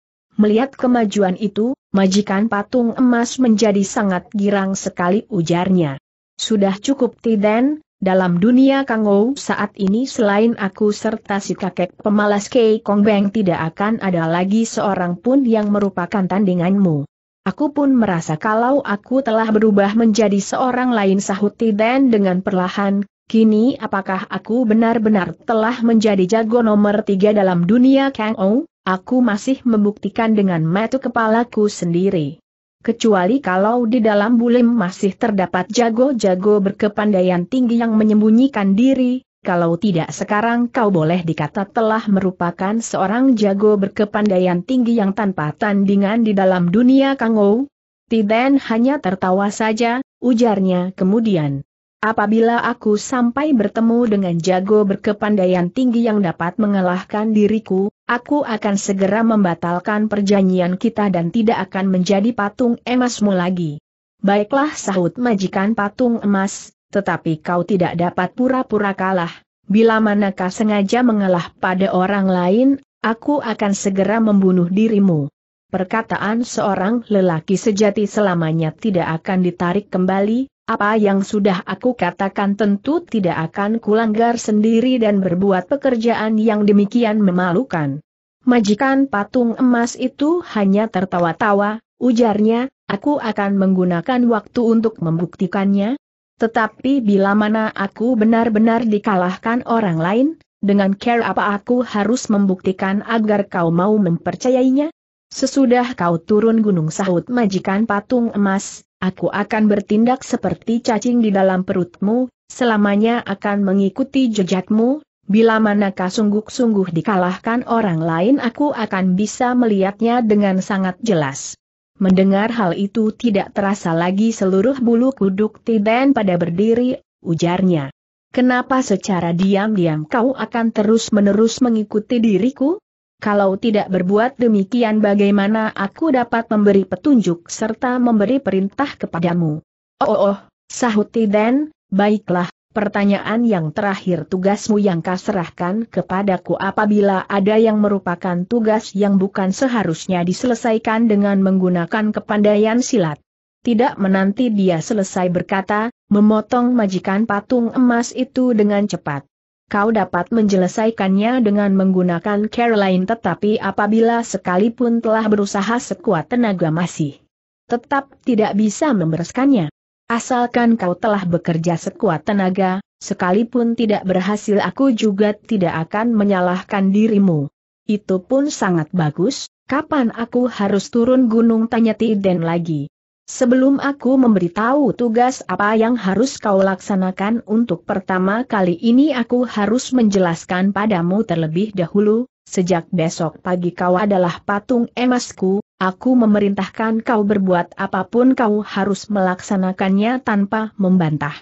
Melihat kemajuan itu, majikan patung emas menjadi sangat girang sekali ujarnya. Sudah cukup Tiden, dalam dunia Kangou saat ini selain aku serta si kakek pemalas Kei Kong Beng tidak akan ada lagi seorang pun yang merupakan tandinganmu. Aku pun merasa kalau aku telah berubah menjadi seorang lain sahut Tiden dengan perlahan, kini apakah aku benar-benar telah menjadi jago nomor tiga dalam dunia Kangou? Aku masih membuktikan dengan metu kepalaku sendiri. Kecuali kalau di dalam bulim masih terdapat jago-jago berkepandaian tinggi yang menyembunyikan diri, kalau tidak sekarang kau boleh dikata telah merupakan seorang jago berkepandaian tinggi yang tanpa tandingan di dalam dunia Kangou. Tiden hanya tertawa saja, ujarnya kemudian. Apabila aku sampai bertemu dengan jago berkepandaian tinggi yang dapat mengalahkan diriku, aku akan segera membatalkan perjanjian kita dan tidak akan menjadi patung emasmu lagi. Baiklah sahut majikan patung emas, tetapi kau tidak dapat pura-pura kalah. Bila manakah sengaja mengalah pada orang lain, aku akan segera membunuh dirimu. Perkataan seorang lelaki sejati selamanya tidak akan ditarik kembali, apa yang sudah aku katakan tentu tidak akan kulanggar sendiri dan berbuat pekerjaan yang demikian memalukan. Majikan patung emas itu hanya tertawa-tawa, ujarnya, aku akan menggunakan waktu untuk membuktikannya. Tetapi bila mana aku benar-benar dikalahkan orang lain, dengan care apa aku harus membuktikan agar kau mau mempercayainya? Sesudah kau turun gunung sahut majikan patung emas, aku akan bertindak seperti cacing di dalam perutmu, selamanya akan mengikuti jejakmu, bila manakah sungguh-sungguh dikalahkan orang lain aku akan bisa melihatnya dengan sangat jelas. Mendengar hal itu tidak terasa lagi seluruh bulu kuduk Tiden pada berdiri, ujarnya. Kenapa secara diam-diam kau akan terus-menerus mengikuti diriku? Kalau tidak berbuat demikian bagaimana aku dapat memberi petunjuk serta memberi perintah kepadamu? Oh, oh, oh sahut Tiden, baiklah, pertanyaan yang terakhir tugasmu yang kau serahkan kepadaku apabila ada yang merupakan tugas yang bukan seharusnya diselesaikan dengan menggunakan kepandaian silat. Tidak menanti dia selesai berkata, memotong majikan patung emas itu dengan cepat kau dapat menyelesaikannya dengan menggunakan Caroline tetapi apabila sekalipun telah berusaha sekuat tenaga masih tetap tidak bisa membereskannya. Asalkan kau telah bekerja sekuat tenaga, sekalipun tidak berhasil aku juga tidak akan menyalahkan dirimu. Itu pun sangat bagus, kapan aku harus turun gunung tanya Tiden lagi. Sebelum aku memberitahu tugas apa yang harus kau laksanakan untuk pertama kali ini aku harus menjelaskan padamu terlebih dahulu, sejak besok pagi kau adalah patung emasku, aku memerintahkan kau berbuat apapun kau harus melaksanakannya tanpa membantah.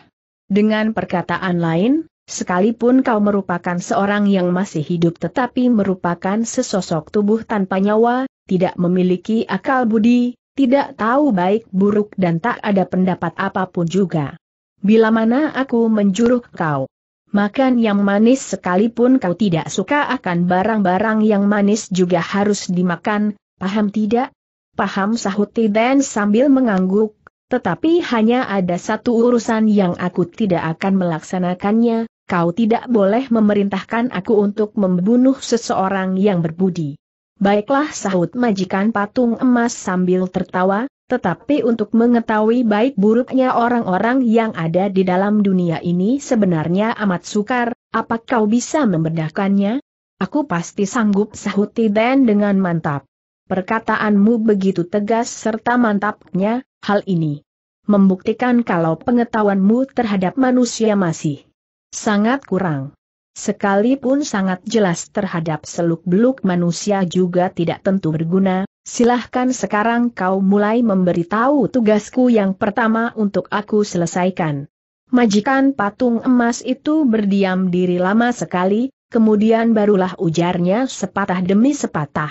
Dengan perkataan lain, sekalipun kau merupakan seorang yang masih hidup tetapi merupakan sesosok tubuh tanpa nyawa, tidak memiliki akal budi, tidak tahu baik buruk dan tak ada pendapat apapun juga. Bila mana aku menjuruh kau, makan yang manis sekalipun kau tidak suka akan barang-barang yang manis juga harus dimakan, paham tidak? Paham sahut Tiden sambil mengangguk, tetapi hanya ada satu urusan yang aku tidak akan melaksanakannya, kau tidak boleh memerintahkan aku untuk membunuh seseorang yang berbudi. Baiklah sahut majikan patung emas sambil tertawa, tetapi untuk mengetahui baik buruknya orang-orang yang ada di dalam dunia ini sebenarnya amat sukar, apa kau bisa membedakannya? Aku pasti sanggup sahut Tiden dengan mantap. Perkataanmu begitu tegas serta mantapnya, hal ini membuktikan kalau pengetahuanmu terhadap manusia masih sangat kurang sekalipun sangat jelas terhadap seluk-beluk manusia juga tidak tentu berguna, silahkan sekarang kau mulai memberitahu tugasku yang pertama untuk aku selesaikan. Majikan patung emas itu berdiam diri lama sekali, kemudian barulah ujarnya sepatah demi sepatah.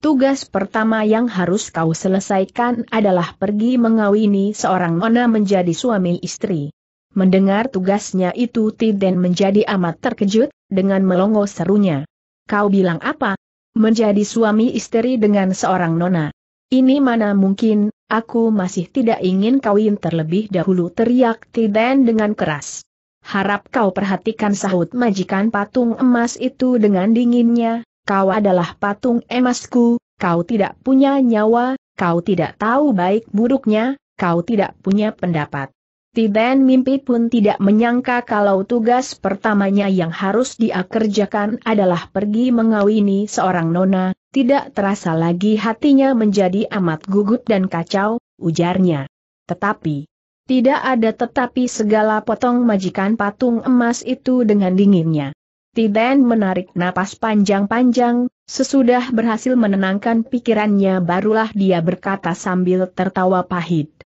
Tugas pertama yang harus kau selesaikan adalah pergi mengawini seorang nona menjadi suami istri. Mendengar tugasnya itu Tiden menjadi amat terkejut, dengan melongo serunya. Kau bilang apa? Menjadi suami istri dengan seorang nona. Ini mana mungkin, aku masih tidak ingin kawin terlebih dahulu teriak Tiden dengan keras. Harap kau perhatikan sahut majikan patung emas itu dengan dinginnya, kau adalah patung emasku, kau tidak punya nyawa, kau tidak tahu baik buruknya, kau tidak punya pendapat. Tiben mimpi pun tidak menyangka kalau tugas pertamanya yang harus dia kerjakan adalah pergi mengawini seorang nona, tidak terasa lagi hatinya menjadi amat gugup dan kacau, ujarnya. Tetapi, tidak ada tetapi segala potong majikan patung emas itu dengan dinginnya. Tiben menarik napas panjang-panjang, sesudah berhasil menenangkan pikirannya barulah dia berkata sambil tertawa pahit.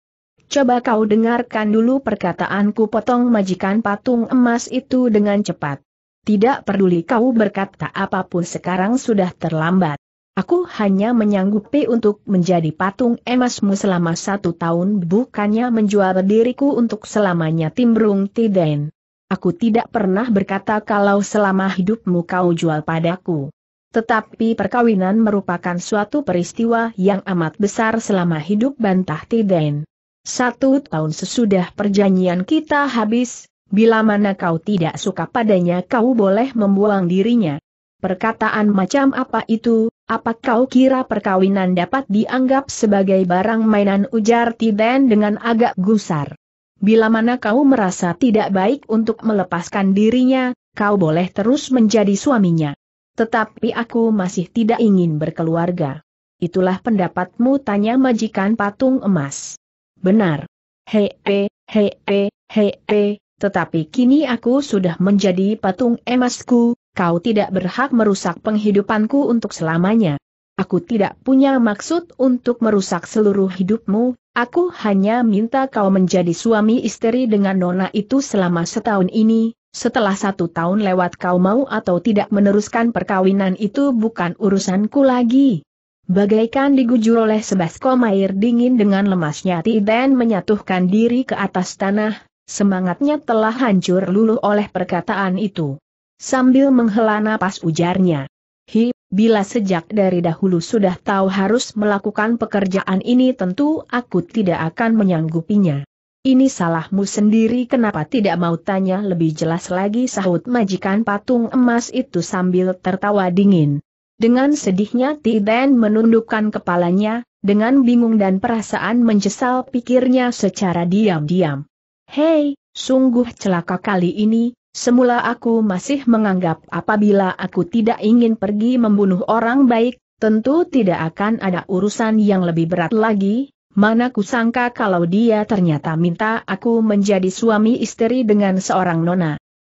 Coba kau dengarkan dulu perkataanku potong majikan patung emas itu dengan cepat. Tidak peduli kau berkata apapun sekarang sudah terlambat. Aku hanya menyanggupi untuk menjadi patung emasmu selama satu tahun bukannya menjual diriku untuk selamanya timbrung tiden. Aku tidak pernah berkata kalau selama hidupmu kau jual padaku. Tetapi perkawinan merupakan suatu peristiwa yang amat besar selama hidup bantah Tiden. Satu tahun sesudah perjanjian kita habis, bila mana kau tidak suka padanya kau boleh membuang dirinya. Perkataan macam apa itu, apa kau kira perkawinan dapat dianggap sebagai barang mainan ujar Tiden dengan agak gusar. Bila mana kau merasa tidak baik untuk melepaskan dirinya, kau boleh terus menjadi suaminya. Tetapi aku masih tidak ingin berkeluarga. Itulah pendapatmu tanya majikan patung emas benar. Hehe, hehe, he. tetapi kini aku sudah menjadi patung emasku, kau tidak berhak merusak penghidupanku untuk selamanya. Aku tidak punya maksud untuk merusak seluruh hidupmu, aku hanya minta kau menjadi suami istri dengan nona itu selama setahun ini, setelah satu tahun lewat kau mau atau tidak meneruskan perkawinan itu bukan urusanku lagi. Bagaikan digujur oleh sebaskom air dingin dengan lemasnya Tiden menyatuhkan diri ke atas tanah, semangatnya telah hancur luluh oleh perkataan itu. Sambil menghela napas ujarnya. Hi, bila sejak dari dahulu sudah tahu harus melakukan pekerjaan ini tentu aku tidak akan menyanggupinya. Ini salahmu sendiri kenapa tidak mau tanya lebih jelas lagi sahut majikan patung emas itu sambil tertawa dingin. Dengan sedihnya Tiben menundukkan kepalanya, dengan bingung dan perasaan menyesal pikirnya secara diam-diam. Hei, sungguh celaka kali ini, semula aku masih menganggap apabila aku tidak ingin pergi membunuh orang baik, tentu tidak akan ada urusan yang lebih berat lagi, mana kusangka kalau dia ternyata minta aku menjadi suami istri dengan seorang nona.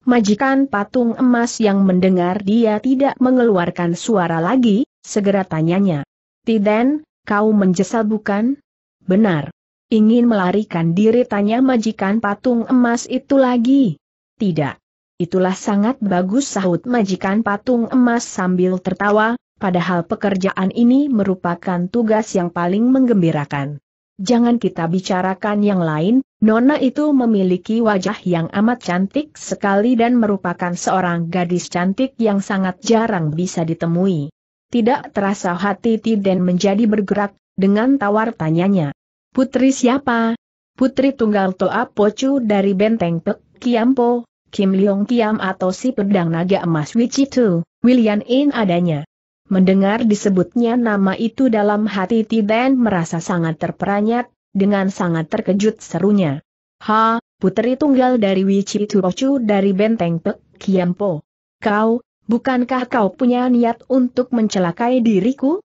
Majikan patung emas yang mendengar dia tidak mengeluarkan suara lagi, segera tanyanya. Tiden, kau menjesal bukan? Benar. Ingin melarikan diri tanya majikan patung emas itu lagi? Tidak. Itulah sangat bagus sahut majikan patung emas sambil tertawa, padahal pekerjaan ini merupakan tugas yang paling menggembirakan. Jangan kita bicarakan yang lain, Nona itu memiliki wajah yang amat cantik sekali dan merupakan seorang gadis cantik yang sangat jarang bisa ditemui. Tidak terasa hati Tiden menjadi bergerak, dengan tawar tanyanya. Putri siapa? Putri Tunggal Toa Pocu dari Benteng Pek Kiampo, Kim Leong Kiam atau si pedang naga emas Wichitu, William In adanya. Mendengar disebutnya nama itu dalam hati Tiden merasa sangat terperanyat, dengan sangat terkejut serunya. Ha, putri tunggal dari Wichi Turochu dari Benteng Pek, Kiampo. Kau, bukankah kau punya niat untuk mencelakai diriku?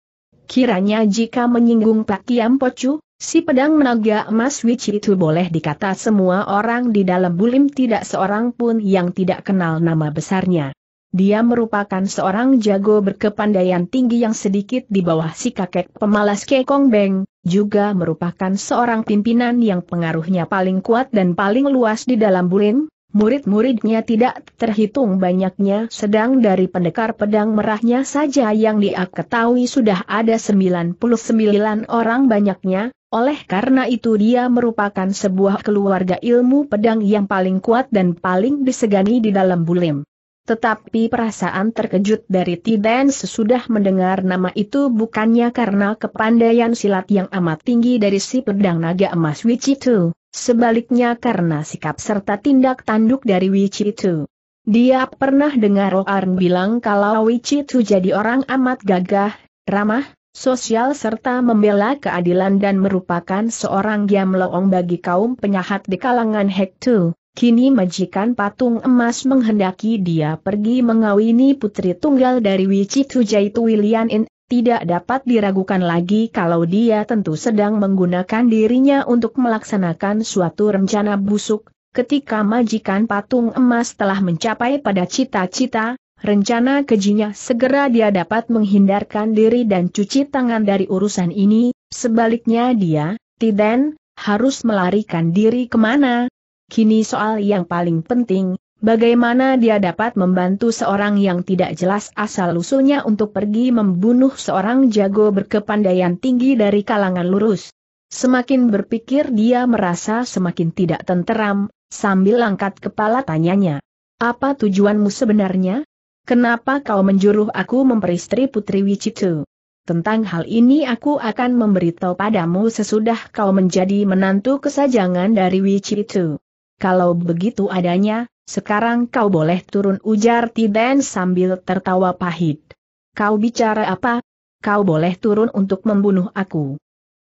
Kiranya jika menyinggung Pak Kiampochu, si pedang menaga emas Wichi itu boleh dikata semua orang di dalam bulim tidak seorang pun yang tidak kenal nama besarnya. Dia merupakan seorang jago berkepandaian tinggi yang sedikit di bawah si kakek pemalas Kekong Beng, juga merupakan seorang pimpinan yang pengaruhnya paling kuat dan paling luas di dalam bulim. murid-muridnya tidak terhitung banyaknya sedang dari pendekar pedang merahnya saja yang dia ketahui sudah ada 99 orang banyaknya, oleh karena itu dia merupakan sebuah keluarga ilmu pedang yang paling kuat dan paling disegani di dalam bulim. Tetapi perasaan terkejut dari Tiden sesudah mendengar nama itu bukannya karena kepandaian silat yang amat tinggi dari si pedang naga emas Wichi itu, sebaliknya karena sikap serta tindak tanduk dari Wichi itu. Dia pernah dengar Roarn bilang kalau Wichi itu jadi orang amat gagah, ramah, sosial serta membela keadilan dan merupakan seorang yang melong bagi kaum penyahat di kalangan Hektu, Kini majikan patung emas menghendaki dia pergi mengawini putri tunggal dari Wichitu Jaitu Wilian In, tidak dapat diragukan lagi kalau dia tentu sedang menggunakan dirinya untuk melaksanakan suatu rencana busuk, ketika majikan patung emas telah mencapai pada cita-cita, rencana kejinya segera dia dapat menghindarkan diri dan cuci tangan dari urusan ini, sebaliknya dia, Tiden, harus melarikan diri kemana, Kini soal yang paling penting, bagaimana dia dapat membantu seorang yang tidak jelas asal-usulnya untuk pergi membunuh seorang jago berkepandaian tinggi dari kalangan lurus. Semakin berpikir dia merasa semakin tidak tenteram, sambil angkat kepala tanyanya. Apa tujuanmu sebenarnya? Kenapa kau menjuruh aku memperistri Putri Wicitu? Tentang hal ini aku akan memberitahu padamu sesudah kau menjadi menantu kesajangan dari Wicitu kalau begitu adanya, sekarang kau boleh turun ujar Tiden sambil tertawa pahit. Kau bicara apa? Kau boleh turun untuk membunuh aku.